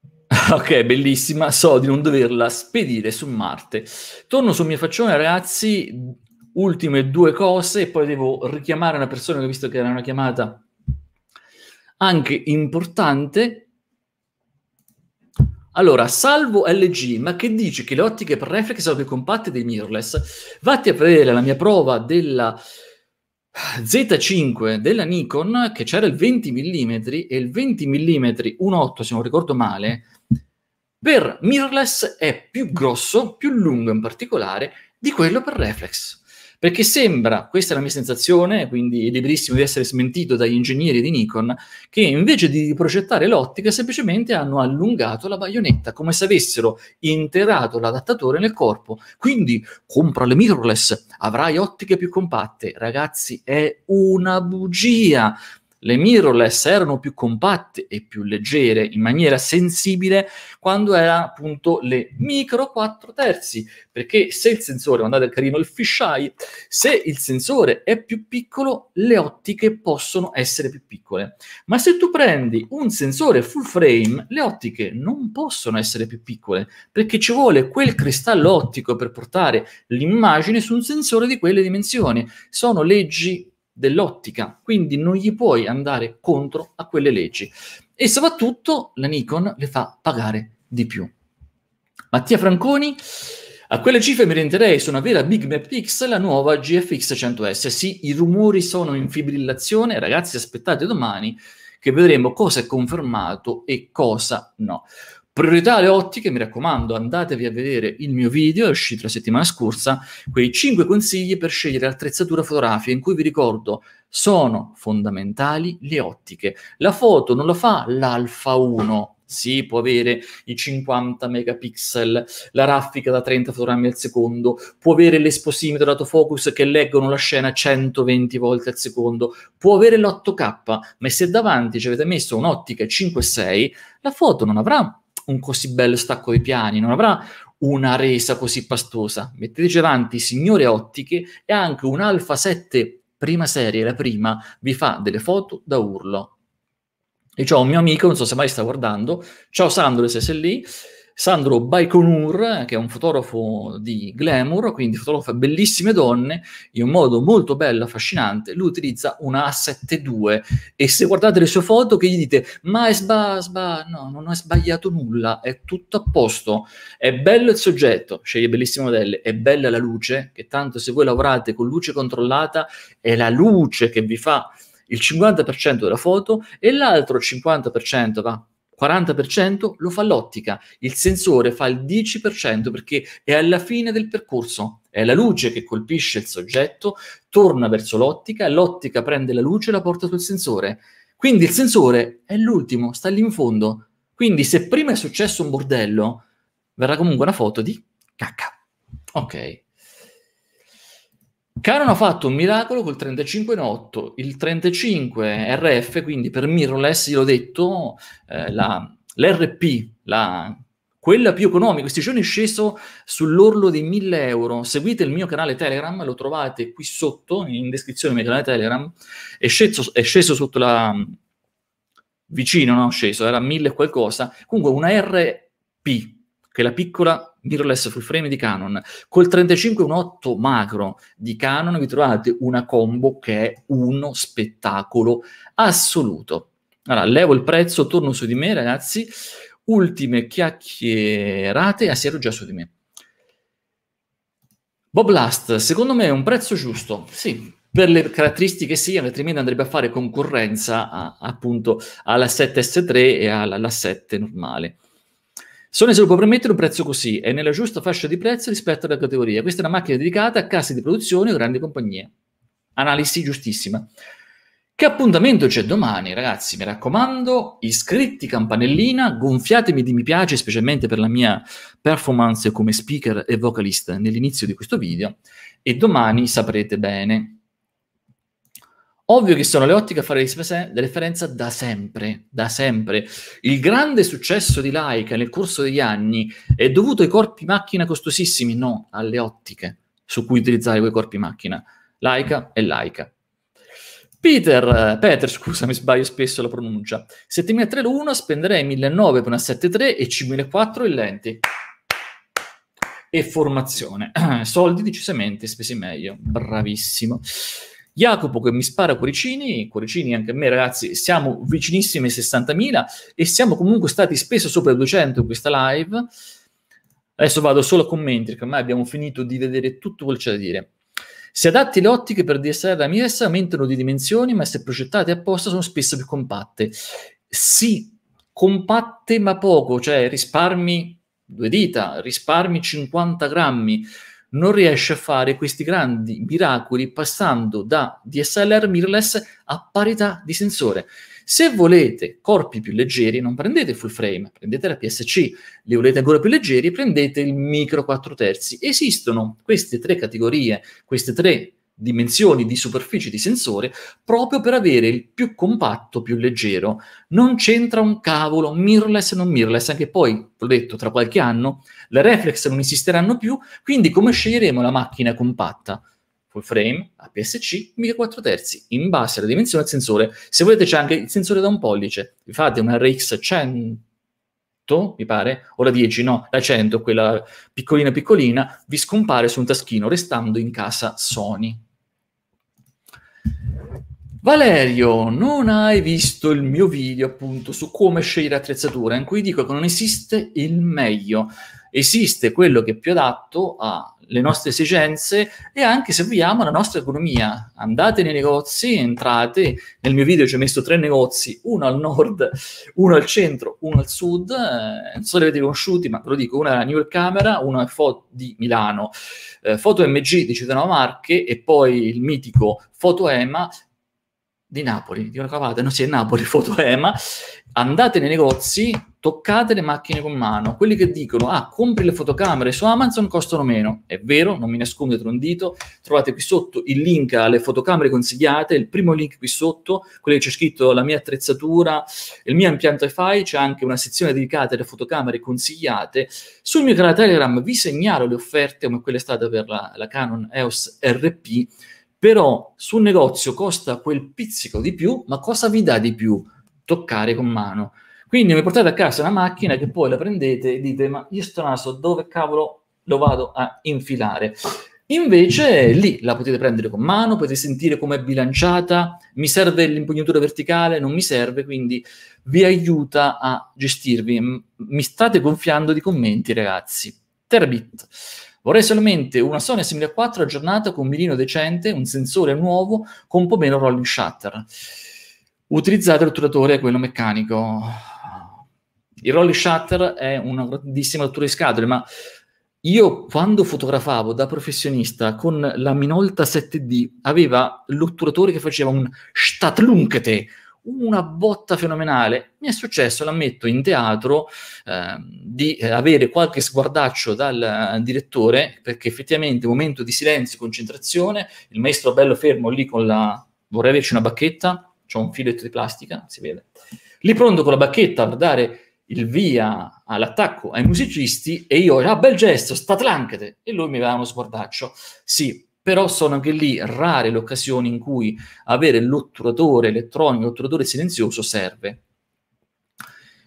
Speaker 1: Ok, bellissima. So di non doverla spedire su Marte. Torno sul mio faccione, ragazzi. Ultime due cose, e poi devo richiamare una persona che ho visto che era una chiamata anche importante. Allora, salvo LG, ma che dici che le ottiche per reflex sono più compatte dei mirrorless? Vatti a vedere la mia prova della Z5 della Nikon che c'era il 20 mm e il 20 mm 1.8 se non ricordo male per mirrorless è più grosso, più lungo in particolare di quello per reflex. Perché sembra, questa è la mia sensazione, quindi è liberissimo di essere smentito dagli ingegneri di Nikon, che invece di progettare l'ottica semplicemente hanno allungato la baionetta, come se avessero interato l'adattatore nel corpo. Quindi compra le mirrorless, avrai ottiche più compatte. Ragazzi, è una bugia. Le mirrorless erano più compatte e più leggere in maniera sensibile quando era appunto le micro 4 terzi, perché se il sensore, guardate oh, il carino il fisheye, se il sensore è più piccolo, le ottiche possono essere più piccole. Ma se tu prendi un sensore full frame, le ottiche non possono essere più piccole, perché ci vuole quel cristallo ottico per portare l'immagine su un sensore di quelle dimensioni. Sono leggi dell'ottica, quindi non gli puoi andare contro a quelle leggi. E soprattutto la Nikon le fa pagare di più. Mattia Franconi, a quelle cifre mi renderei su una vera Big Map X la nuova GFX 100S. Sì, i rumori sono in fibrillazione, ragazzi aspettate domani che vedremo cosa è confermato e cosa no. Priorità alle ottiche, mi raccomando, andatevi a vedere il mio video, è uscito la settimana scorsa, quei 5 consigli per scegliere attrezzatura fotografica, in cui vi ricordo sono fondamentali le ottiche. La foto non la fa l'Alfa 1, sì, può avere i 50 megapixel, la raffica da 30 fotogrammi al secondo, può avere l'esposimetro autofocus che leggono la scena 120 volte al secondo, può avere l'8K, ma se davanti ci avete messo un'ottica 5.6, la foto non avrà un così bello stacco di piani, non avrà una resa così pastosa. Metteteci avanti signore ottiche e anche un Alfa 7 prima serie, la prima, vi fa delle foto da urlo. E c'ho un mio amico, non so se mai sta guardando, ciao Sandro se sei lì, Sandro Baikonur, che è un fotografo di glamour, quindi fotografa bellissime donne in un modo molto bello, affascinante. Lui utilizza una A72 e se guardate le sue foto che gli dite ma è sbagliato, sba, no, non ho sbagliato nulla, è tutto a posto. È bello il soggetto, sceglie bellissime modelle, è bella la luce, che tanto se voi lavorate con luce controllata è la luce che vi fa il 50% della foto e l'altro 50% va 40% lo fa l'ottica, il sensore fa il 10% perché è alla fine del percorso, è la luce che colpisce il soggetto, torna verso l'ottica, l'ottica prende la luce e la porta sul sensore. Quindi il sensore è l'ultimo, sta lì in fondo. Quindi se prima è successo un bordello, verrà comunque una foto di cacca. Ok. Caro ha fatto un miracolo col 35 in 8, il 35 RF, quindi per mirrorless, io l'ho detto, eh, la, l'RP, la, quella più economica, questi giorni è sceso sull'orlo dei 1000 euro. Seguite il mio canale Telegram, lo trovate qui sotto, in descrizione del mio canale Telegram, è sceso, è sceso sotto la... vicino, no? Sceso, era 1000 qualcosa. Comunque una RP, che è la piccola mirrorless full frame di Canon, col 35.1.8 macro di Canon vi trovate una combo che è uno spettacolo assoluto. Allora, levo il prezzo, torno su di me ragazzi, ultime chiacchierate, ah sì, ero già su di me. Bob Last, secondo me è un prezzo giusto, sì, per le caratteristiche sì, altrimenti andrebbe a fare concorrenza a, appunto alla 7S3 e alla, alla 7 normale. Sony se lo può permettere un prezzo così, è nella giusta fascia di prezzo rispetto alla categoria. Questa è una macchina dedicata a casse di produzione o grandi compagnie. Analisi giustissima. Che appuntamento c'è domani, ragazzi? Mi raccomando, iscritti, campanellina, gonfiatemi di mi piace, specialmente per la mia performance come speaker e vocalist nell'inizio di questo video. E domani saprete bene Ovvio che sono le ottiche a fare la differenza da sempre, da sempre. Il grande successo di Laika nel corso degli anni è dovuto ai corpi macchina costosissimi, no, alle ottiche su cui utilizzare quei corpi macchina. Laika è Leica. Peter, Peter, scusa, mi sbaglio spesso la pronuncia. 7003 spenderei 1009 per una 73 e 5004 in lenti. E formazione. Soldi decisamente spesi meglio. Bravissimo. Jacopo che mi spara cuoricini, cuoricini anche a me ragazzi, siamo vicinissimi ai 60.000 e siamo comunque stati spesso sopra i 200 in questa live. Adesso vado solo a commenti, perché ormai abbiamo finito di vedere tutto quello che c'è da dire. Se adatti le ottiche per DSR a MIS aumentano di dimensioni, ma se progettate apposta sono spesso più compatte. Sì, compatte ma poco, cioè risparmi due dita, risparmi 50 grammi, non riesce a fare questi grandi miracoli passando da DSLR mirrorless a parità di sensore. Se volete corpi più leggeri, non prendete full frame, prendete la PSC. Li volete ancora più leggeri, prendete il micro 4 terzi. Esistono queste tre categorie, queste tre dimensioni di superficie di sensore proprio per avere il più compatto, più leggero. Non c'entra un cavolo, mirrorless e non mirrorless, anche poi, l'ho detto, tra qualche anno le reflex non esisteranno più, quindi come sceglieremo la macchina compatta? Full frame, APS-C, 1.4 terzi, in base alla dimensione del sensore. Se volete c'è anche il sensore da un pollice, vi fate un RX 100, 8, mi pare, o la 10, no, la 100, quella piccolina piccolina, vi scompare su un taschino, restando in casa Sony. Valerio, non hai visto il mio video appunto su come scegliere attrezzatura, in cui dico che non esiste il meglio, esiste quello che è più adatto a le nostre esigenze e anche, se vogliamo, la nostra economia. Andate nei negozi, entrate, nel mio video ci ho messo tre negozi, uno al nord, uno al centro, uno al sud, eh, non so se li avete conosciuti, ma ve lo dico, una è la New York Camera, uno è Fo di Milano, eh, Foto MG di Cittadino Marche e poi il mitico Foto EMA di Napoli, di una cavata, no sì, è Napoli, Foto EMA. Andate nei negozi, toccate le macchine con mano. Quelli che dicono, ah, compri le fotocamere su Amazon, costano meno. È vero, non mi nascondo dietro un dito. Trovate qui sotto il link alle fotocamere consigliate, il primo link qui sotto, quello che c'è scritto la mia attrezzatura, il mio impianto wifi, c'è anche una sezione dedicata alle fotocamere consigliate. Sul mio canale Telegram vi segnalo le offerte, come quella è stata per la, la Canon EOS RP, però sul negozio costa quel pizzico di più, ma cosa vi dà di più? Toccare con mano. Quindi mi portate a casa una macchina che poi la prendete e dite ma io sto naso dove cavolo lo vado a infilare? Invece lì la potete prendere con mano, potete sentire com'è bilanciata, mi serve l'impugnatura verticale, non mi serve, quindi vi aiuta a gestirvi. Mi state gonfiando di commenti, ragazzi. Terabit. Vorrei solamente una Sony s aggiornata con un mirino decente, un sensore nuovo, con un po' meno rolling shutter. Utilizzate l'otturatore, quello meccanico il rolling Shutter è una grandissima rottura di scatole, ma io quando fotografavo da professionista con la Minolta 7D aveva l'otturatore che faceva un statlunkete, una botta fenomenale. Mi è successo, l'ammetto, in teatro ehm, eh, di avere qualche sguardaccio dal eh, direttore, perché effettivamente momento di silenzio, e concentrazione, il maestro bello fermo lì con la... vorrei averci una bacchetta, c'è un filetto di plastica, si vede. Lì pronto con la bacchetta per dare il via all'attacco ai musicisti e io, ah bel gesto, statlankete, e lui mi dava uno sguardaccio. Sì, però sono anche lì rare le occasioni in cui avere l'otturatore elettronico, l'otturatore silenzioso serve.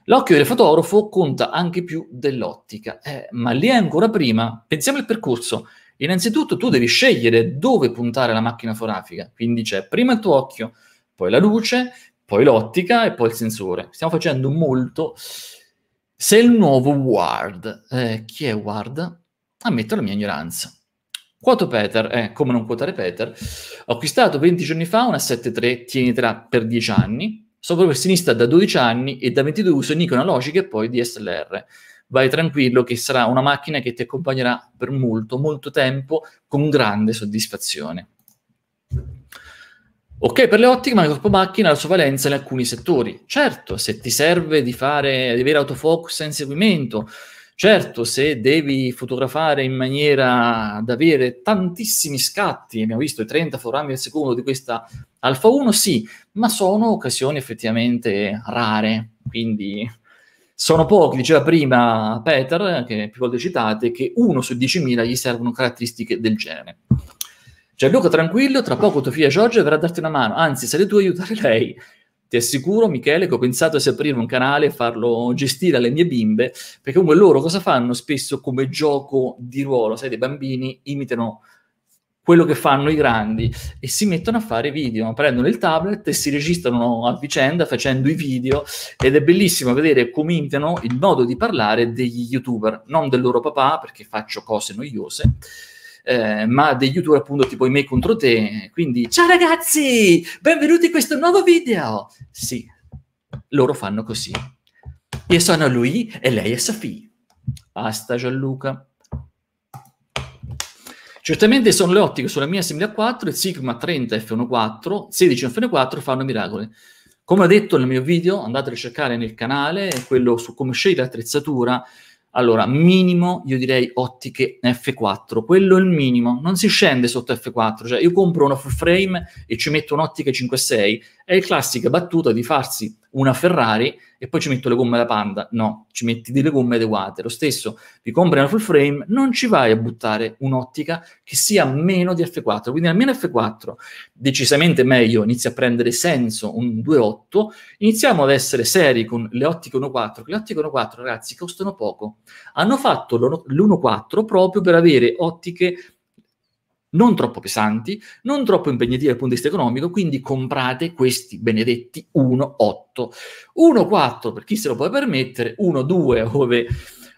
Speaker 1: L'occhio del fotografo conta anche più dell'ottica, eh, ma lì è ancora prima. Pensiamo al percorso. Innanzitutto tu devi scegliere dove puntare la macchina fotografica, quindi c'è prima il tuo occhio, poi la luce, poi l'ottica e poi il sensore. Stiamo facendo molto se il nuovo Ward, eh, chi è Ward? Ammetto la mia ignoranza. Quoto Peter, eh, come non quotare Peter, ho acquistato 20 giorni fa una 7.3, tienitela per 10 anni, sopra per sinistra da 12 anni e da 22 uso Nikon analogica e poi DSLR. Vai tranquillo che sarà una macchina che ti accompagnerà per molto, molto tempo con grande soddisfazione. Ok per le ottiche, ma il corpo macchina ha la sua valenza in alcuni settori. Certo, se ti serve di, fare, di avere autofocus in seguimento, certo, se devi fotografare in maniera da avere tantissimi scatti, abbiamo visto i 30 fotogrammi al secondo di questa Alfa 1, sì, ma sono occasioni effettivamente rare, quindi sono pochi, diceva prima Peter, che più volte citate, che uno su 10.000 gli servono caratteristiche del genere. Gianluca, tranquillo, tra poco tua figlia Giorgia verrà a darti una mano, anzi, sarei tu a aiutare lei. Ti assicuro, Michele, che ho pensato di aprire un canale e farlo gestire alle mie bimbe, perché comunque loro cosa fanno spesso come gioco di ruolo? Sai, dei bambini imitano quello che fanno i grandi e si mettono a fare video, prendono il tablet e si registrano a vicenda facendo i video ed è bellissimo vedere come imitano il modo di parlare degli youtuber, non del loro papà perché faccio cose noiose, eh, ma dei youtuber appunto tipo i me contro te. Quindi, ciao ragazzi, benvenuti in questo nuovo video. Sì, loro fanno così. Io sono lui e lei è Safi. Basta Gianluca. Certamente sono le ottiche sulla mia 6004 e Sigma 30 F14, 16 f 14 fanno miracoli. Come ho detto nel mio video, andate a cercare nel canale quello su come scegliere l'attrezzatura allora, minimo, io direi ottiche F4, quello è il minimo, non si scende sotto F4, cioè io compro una full frame e ci metto un'ottica 5.6, è la classica battuta di farsi una Ferrari e poi ci metto le gomme da panda. No, ci metti delle gomme adeguate. Lo stesso, vi compri una full frame, non ci vai a buttare un'ottica che sia meno di F4. Quindi almeno F4, decisamente meglio, inizia a prendere senso un 2.8. Iniziamo ad essere seri con le ottiche 1.4, le ottiche 1.4, ragazzi, costano poco. Hanno fatto l'1.4 proprio per avere ottiche non troppo pesanti, non troppo impegnativi dal punto di vista economico, quindi comprate questi benedetti 1.8. 1.4 per chi se lo può permettere, 1.2 ove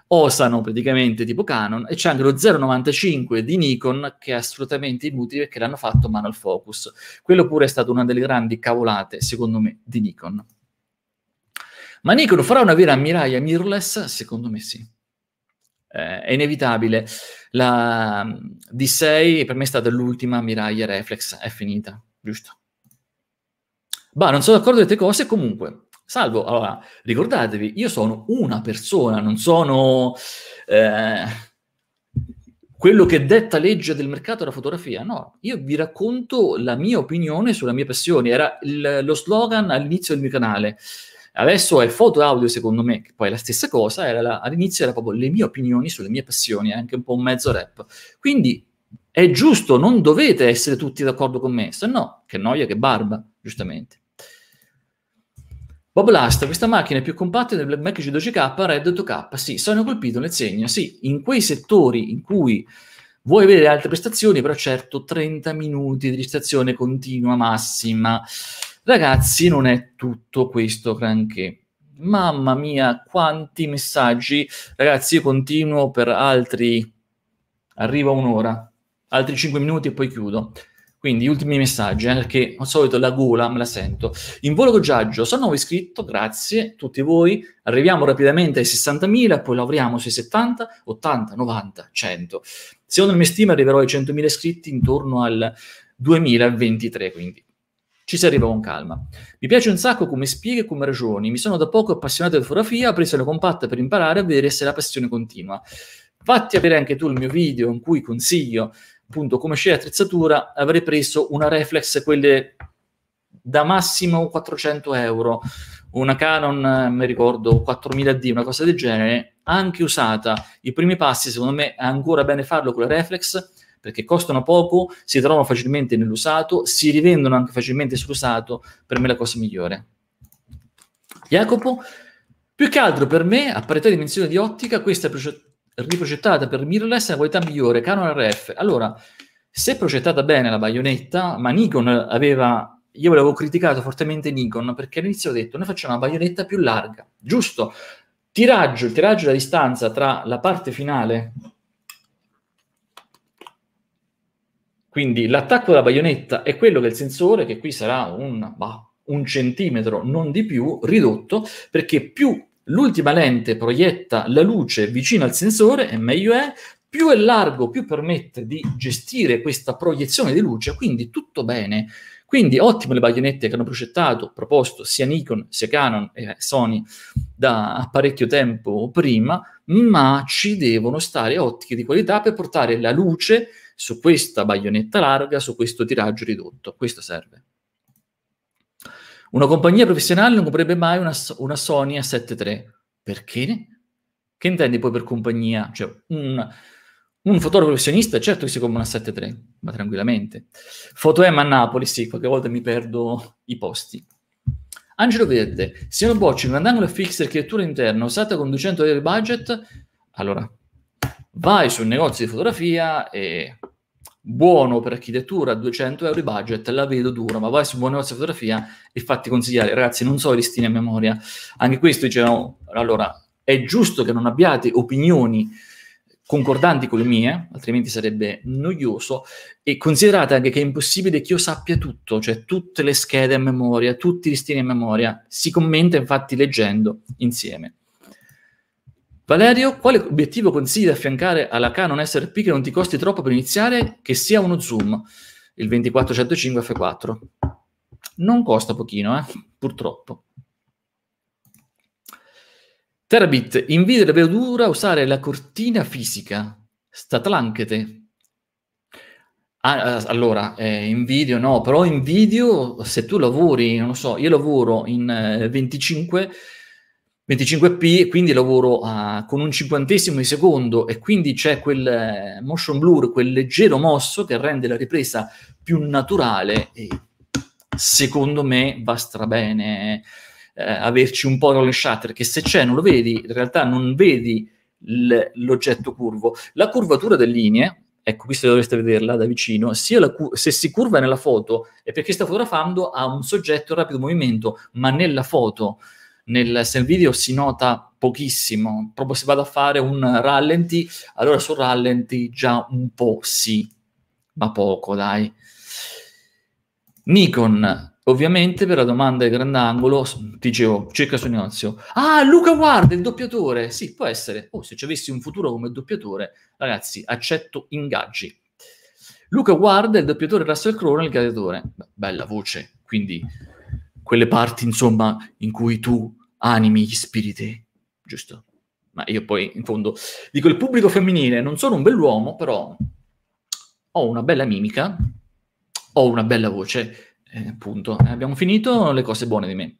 Speaker 1: osano praticamente tipo Canon e c'è anche lo 0,95 di Nikon che è assolutamente inutile perché l'hanno fatto manual focus. Quello pure è stato una delle grandi cavolate, secondo me, di Nikon. Ma Nikon farà una vera ammiraglia mirrorless? Secondo me sì eh, è inevitabile. La mm, D6 per me è stata l'ultima miraglia reflex, è finita, giusto? Bah, non sono d'accordo con queste cose, comunque, salvo, allora, ricordatevi, io sono una persona, non sono... Eh, quello che detta legge del mercato della fotografia. No, io vi racconto la mia opinione sulla mia passione. Era il, lo slogan all'inizio del mio canale. Adesso è foto e audio, secondo me, che poi è la stessa cosa, era la, all'inizio era proprio le mie opinioni sulle mie passioni, anche un po' un mezzo rap. Quindi è giusto, non dovete essere tutti d'accordo con me, se no, che noia, che barba, giustamente. Bob Last, questa macchina è più compatta del Black Magic 12K, Red 2 k sì, sono colpito nel segno, sì, in quei settori in cui vuoi avere altre prestazioni, però certo 30 minuti di prestazione continua massima, Ragazzi, non è tutto questo granché. Mamma mia, quanti messaggi. Ragazzi, io continuo per altri... Arriva un'ora, altri 5 minuti e poi chiudo. Quindi ultimi messaggi, eh, perché al solito la gola me la sento. In volo Giaggio, sono nuovo iscritto, grazie a tutti voi. Arriviamo rapidamente ai 60.000, poi lavoriamo sui 70, 80, 90, 100. Secondo le mie stime arriverò ai 100.000 iscritti intorno al 2023, quindi ci si arriva con calma. Mi piace un sacco come spieghi e come ragioni. Mi sono da poco appassionato di fotografia, ho preso la compatta per imparare a vedere se la passione continua. Fatti avere anche tu il mio video in cui consiglio appunto come scegliere attrezzatura, avrei preso una reflex, quelle da massimo 400 euro, una Canon, mi ricordo, 4000D, una cosa del genere, anche usata. I primi passi, secondo me, è ancora bene farlo con la reflex perché costano poco, si trovano facilmente nell'usato, si rivendono anche facilmente sull'usato, per me è la cosa migliore. Jacopo, più che altro per me, a parità di dimensione di ottica, questa riprogettata per mirrorless è una qualità migliore, Canon RF. Allora, se progettata bene la baionetta, ma Nikon aveva io l'avevo criticato fortemente Nikon perché all'inizio ho detto noi facciamo una baionetta più larga, giusto? Tiraggio, il tiraggio della distanza tra la parte finale Quindi l'attacco della baionetta è quello che il sensore, che qui sarà un, bah, un centimetro, non di più, ridotto, perché più l'ultima lente proietta la luce vicino al sensore, e meglio è, più è largo, più permette di gestire questa proiezione di luce, quindi tutto bene. Quindi ottime le baionette che hanno progettato, proposto sia Nikon sia Canon e Sony da parecchio tempo prima, ma ci devono stare ottiche di qualità per portare la luce su questa baionetta larga, su questo tiraggio ridotto. Questo serve. Una compagnia professionale non comprerebbe mai una, una Sony A7 III. Perché? Che intendi poi per compagnia? Cioè, un, un fotografo professionista, certo che si compra una 7.3, ma tranquillamente. Fotoem a Napoli, sì, qualche volta mi perdo i posti. Angelo Verde, se non bocci un grandangolo fix architettura interna usata con 200 euro del budget, allora, vai su un negozio di fotografia e buono per architettura, 200 euro di budget, la vedo dura, ma vai su un buon negozio di fotografia e fatti consigliare, ragazzi non so i listini a memoria, anche questo dicevo allora è giusto che non abbiate opinioni concordanti con le mie, altrimenti sarebbe noioso, e considerate anche che è impossibile che io sappia tutto, cioè tutte le schede a memoria, tutti i listini a memoria, si commenta infatti leggendo insieme. Valerio, quale obiettivo consigli da affiancare alla Canon SRP che non ti costi troppo per iniziare, che sia uno zoom, il 2405 F4? Non costa pochino, eh? purtroppo. Terabit, invito la verdura usare la cortina fisica, statlanchete. Ah, ah, allora, eh, in video no, però in video se tu lavori, non lo so, io lavoro in eh, 25 25p, quindi lavoro a, ah, con un cinquantesimo di secondo e quindi c'è quel eh, motion blur, quel leggero mosso che rende la ripresa più naturale e secondo me va bene eh, averci un po' roll shutter, che se c'è non lo vedi, in realtà non vedi l'oggetto curvo. La curvatura delle linee, ecco, questa dovreste vederla da vicino, se si curva nella foto è perché sta fotografando a un soggetto in rapido movimento, ma nella foto nel, nel video si nota pochissimo, proprio se vado a fare un rallenti, allora sul rallenti già un po' sì, ma poco dai. Nikon, ovviamente per la domanda di grandangolo, dicevo, circa su Ignazio. Ah, Luca Guarda, il doppiatore! Sì, può essere. Oh, se ci avessi un futuro come doppiatore, ragazzi, accetto ingaggi. Luca Guarda, il doppiatore Russell Crowe nel gladiatore. Bella voce, quindi quelle parti, insomma, in cui tu animi gli spiriti, giusto? Ma io poi, in fondo, dico il pubblico femminile, non sono un bell'uomo, però ho una bella mimica, ho una bella voce, eh, punto. Eh, abbiamo finito le cose buone di me.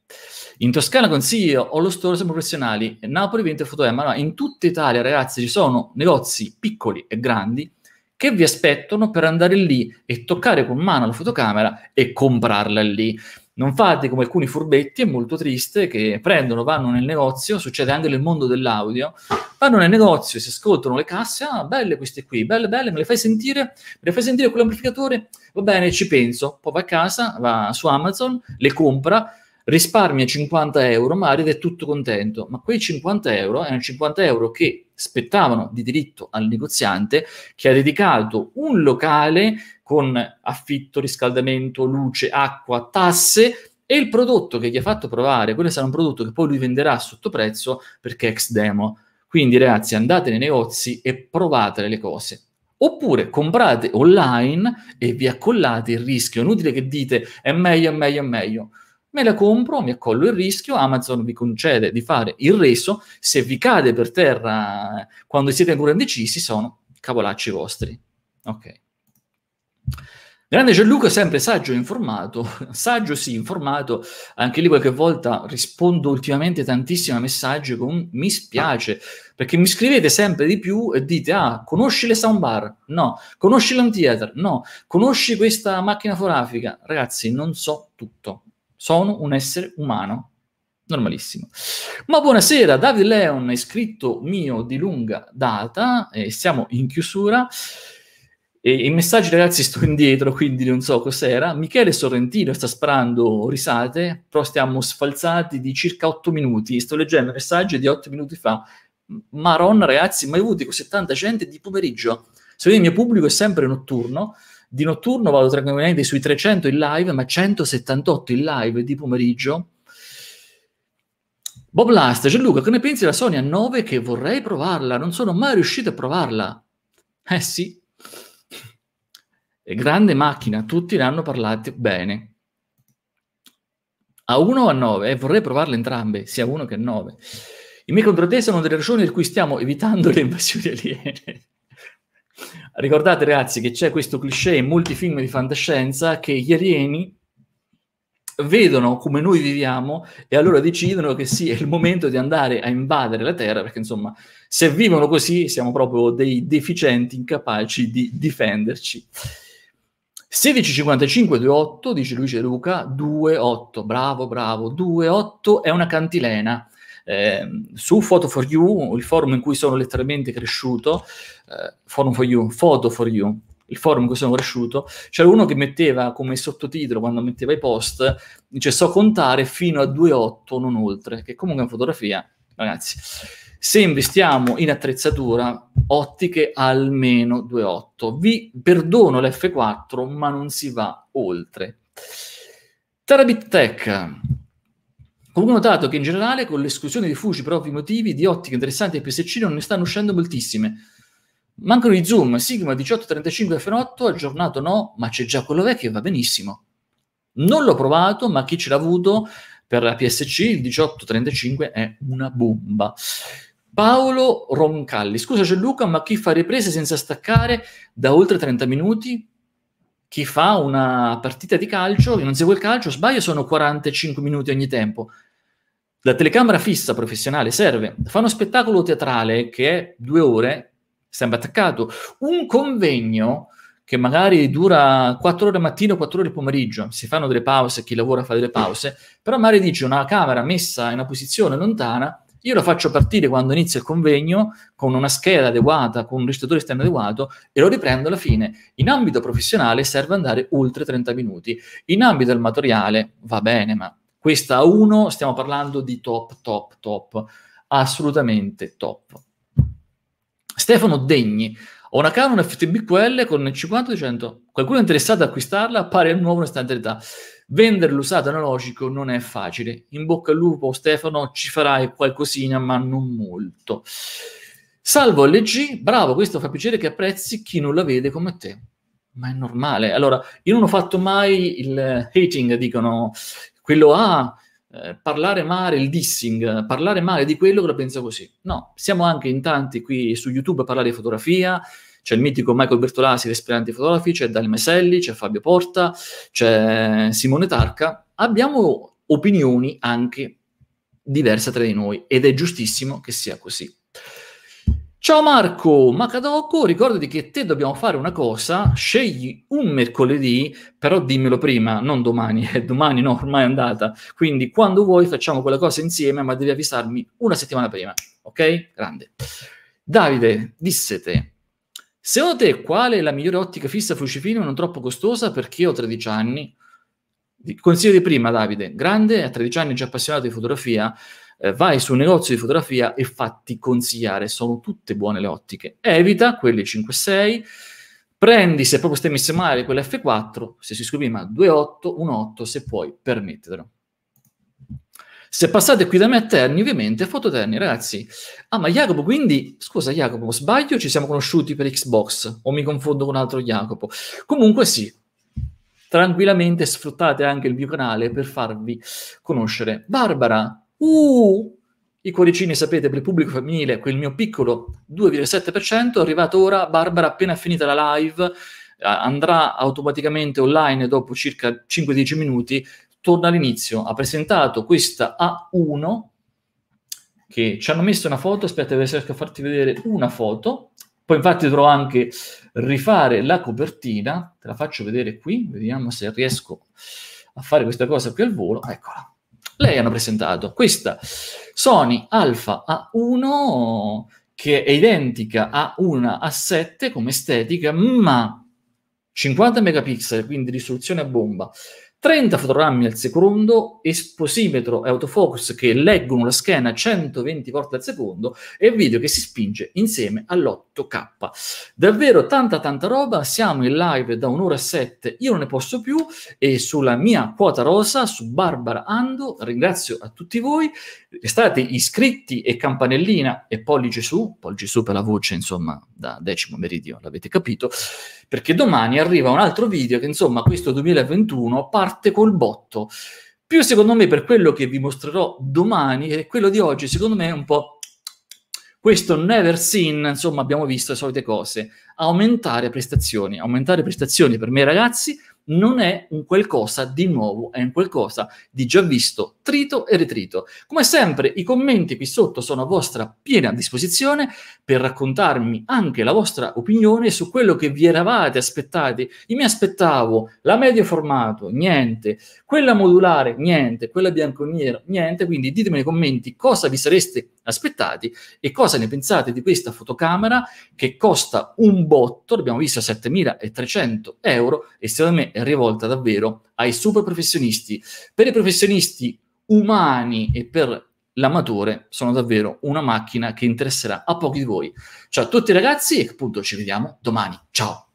Speaker 1: In Toscana consiglio, ho lo store sempre professionali, Napoli vende foto ma no, in tutta Italia ragazzi ci sono negozi piccoli e grandi che vi aspettano per andare lì e toccare con mano la fotocamera e comprarla lì. Non fate come alcuni furbetti, è molto triste, che prendono, vanno nel negozio, succede anche nel mondo dell'audio, vanno nel negozio, si ascoltano le casse, ah, belle queste qui, belle, belle, me le fai sentire? Me le fai sentire con l'amplificatore? Va bene, ci penso. Poi va a casa, va su Amazon, le compra, risparmia 50 euro, ma ed è tutto contento. Ma quei 50 euro erano 50 euro che spettavano di diritto al negoziante che ha dedicato un locale con affitto, riscaldamento, luce, acqua, tasse e il prodotto che gli ha fatto provare, quello sarà un prodotto che poi lui venderà a sottoprezzo perché è ex demo. Quindi ragazzi andate nei negozi e provate le cose. Oppure comprate online e vi accollate il rischio. È inutile che dite è meglio, è meglio, è meglio. Me la compro, mi accollo il rischio, Amazon vi concede di fare il reso, se vi cade per terra eh, quando siete ancora indecisi sono cavolacci vostri. Ok. Grande Gianluca, sempre saggio e informato, saggio sì, informato, anche lì qualche volta rispondo ultimamente tantissimi messaggi con mi spiace, perché mi scrivete sempre di più e dite, ah, conosci le soundbar? No. Conosci l'anteater? No. Conosci questa macchina fotografica? Ragazzi, non so tutto. Sono un essere umano, normalissimo. Ma buonasera, Davide Leon, iscritto mio di lunga data, e siamo in chiusura. E, I messaggi ragazzi sto indietro, quindi non so cos'era. Michele Sorrentino sta sparando risate, però stiamo sfalzati di circa 8 minuti. Sto leggendo messaggi di 8 minuti fa. Maronna ragazzi, mai avuto così tanta gente di pomeriggio? Se vedi il mio pubblico è sempre notturno, di notturno vado tranquillamente sui 300 in live, ma 178 in live di pomeriggio. Bob Last, Gianluca, che ne pensi della Sony A9 che vorrei provarla? Non sono mai riuscito a provarla. Eh sì, eh, grande macchina, tutti ne hanno parlato bene. A 1 o a 9? E eh, vorrei provarle entrambe, sia a 1 che a 9. I miei contro sono delle ragioni per cui stiamo evitando le invasioni aliene. Ricordate ragazzi che c'è questo cliché in molti film di fantascienza che gli alieni vedono come noi viviamo e allora decidono che sì, è il momento di andare a invadere la Terra, perché insomma, se vivono così siamo proprio dei deficienti incapaci di difenderci. 16,5-2,8, dice Luce Luca, 28, bravo, bravo, 28 è una cantilena. Eh, su Photo for You, il forum in cui sono letteralmente cresciuto, eh, Forum for You, Photo for You, il forum in cui sono cresciuto, c'era uno che metteva come sottotitolo quando metteva i post, dice so contare fino a 2,8, non oltre, che comunque è una fotografia, ragazzi se investiamo in attrezzatura ottiche almeno 2.8. Vi perdono l'F4, ma non si va oltre. Terabit Tech. Comunque ho notato che in generale, con l'esclusione di Fuji per ovvi motivi, di ottiche interessanti e PSC non ne stanno uscendo moltissime. Mancano i zoom, Sigma 1835 F8, aggiornato no, ma c'è già quello vecchio e va benissimo. Non l'ho provato, ma chi ce l'ha avuto per la PSC il 1835 è una bomba. Paolo Roncalli. Scusa Gianluca, ma chi fa riprese senza staccare da oltre 30 minuti? Chi fa una partita di calcio, io non segue il calcio, sbaglio, sono 45 minuti ogni tempo. La telecamera fissa professionale serve. Fa uno spettacolo teatrale che è due ore, sembra attaccato. Un convegno che magari dura quattro ore mattina, quattro ore pomeriggio, si fanno delle pause, chi lavora fa delle pause, però magari dice una camera messa in una posizione lontana io lo faccio partire quando inizia il convegno con una scheda adeguata, con un registratore esterno adeguato e lo riprendo alla fine. In ambito professionale serve andare oltre 30 minuti. In ambito amatoriale va bene, ma questa a 1 stiamo parlando di top, top, top. Assolutamente top. Stefano Degni. Ho una Canon FTBQL con 50-100. Qualcuno interessato ad acquistarla? Appare un nuovo in standardità vendere l'usato analogico non è facile. In bocca al lupo, Stefano, ci farai qualcosina, ma non molto. Salvo LG, bravo, questo fa piacere che apprezzi chi non la vede come te. Ma è normale. Allora, io non ho fatto mai il hating, dicono quello a ah, eh, parlare male, il dissing, parlare male di quello che la pensa così. No, siamo anche in tanti qui su YouTube a parlare di fotografia, c'è il mitico Michael Bertolasi, respirante fotografi, c'è Dani Meselli, c'è Fabio Porta, c'è Simone Tarca. Abbiamo opinioni anche diverse tra di noi ed è giustissimo che sia così. Ciao Marco Macadoco, ricordati che te dobbiamo fare una cosa, scegli un mercoledì, però dimmelo prima, non domani, eh, domani no, ormai è andata, quindi quando vuoi facciamo quella cosa insieme, ma devi avvisarmi una settimana prima, ok? Grande. Davide, disse te, Secondo te qual è la migliore ottica fissa fucifilm non troppo costosa per chi ho 13 anni? Consiglio di prima, Davide, grande, a 13 anni già appassionato di fotografia, eh, vai su un negozio di fotografia e fatti consigliare, sono tutte buone le ottiche. Evita quelle 5-6, prendi se proprio stai messo male quelle F4, se si scrive ma 2.8, 1.8 se puoi permetterlo. Se passate qui da me a Terni, ovviamente, foto Terni, ragazzi. Ah, ma Jacopo, quindi, scusa Jacopo, sbaglio, ci siamo conosciuti per Xbox o mi confondo con un altro Jacopo? Comunque sì, tranquillamente sfruttate anche il mio canale per farvi conoscere Barbara. Uh, i cuoricini, sapete, per il pubblico femminile, quel mio piccolo 2,7%, è arrivato ora, Barbara appena finita la live, eh, andrà automaticamente online dopo circa 5-10 minuti, torna all'inizio, ha presentato questa A1 che ci hanno messo una foto, aspetta che riesco a farti vedere una foto, poi infatti dovrò anche rifare la copertina, te la faccio vedere qui, vediamo se riesco a fare questa cosa qui al volo, eccola. Lei hanno presentato questa Sony Alpha A1 che è identica a una A7 come estetica, ma 50 megapixel, quindi risoluzione a bomba, 30 fotogrammi al secondo, esposimetro e autofocus che leggono la schiena 120 volte al secondo e video che si spinge insieme all'8K. Davvero tanta tanta roba, siamo in live da un'ora e sette, io non ne posso più e sulla mia quota rosa, su Barbara Ando, ringrazio a tutti voi, restate iscritti e campanellina e pollice su, pollice su per la voce insomma da decimo meridio, l'avete capito, perché domani arriva un altro video che insomma questo 2021 parte col botto. Più secondo me per quello che vi mostrerò domani e quello di oggi secondo me è un po' questo never seen, insomma abbiamo visto le solite cose, aumentare prestazioni, aumentare prestazioni per me ragazzi non è un qualcosa di nuovo, è un qualcosa di già visto, trito e ritrito. Come sempre, i commenti qui sotto sono a vostra piena disposizione per raccontarmi anche la vostra opinione su quello che vi eravate aspettati. Io mi aspettavo la medio formato, niente, quella modulare, niente, quella bianco-nero, niente, quindi ditemi nei commenti cosa vi sareste aspettati e cosa ne pensate di questa fotocamera che costa un botto, l'abbiamo visto a 7.300 euro e secondo me è rivolta davvero ai super professionisti. Per i professionisti umani e per l'amatore sono davvero una macchina che interesserà a pochi di voi. Ciao a tutti ragazzi e appunto ci vediamo domani. Ciao!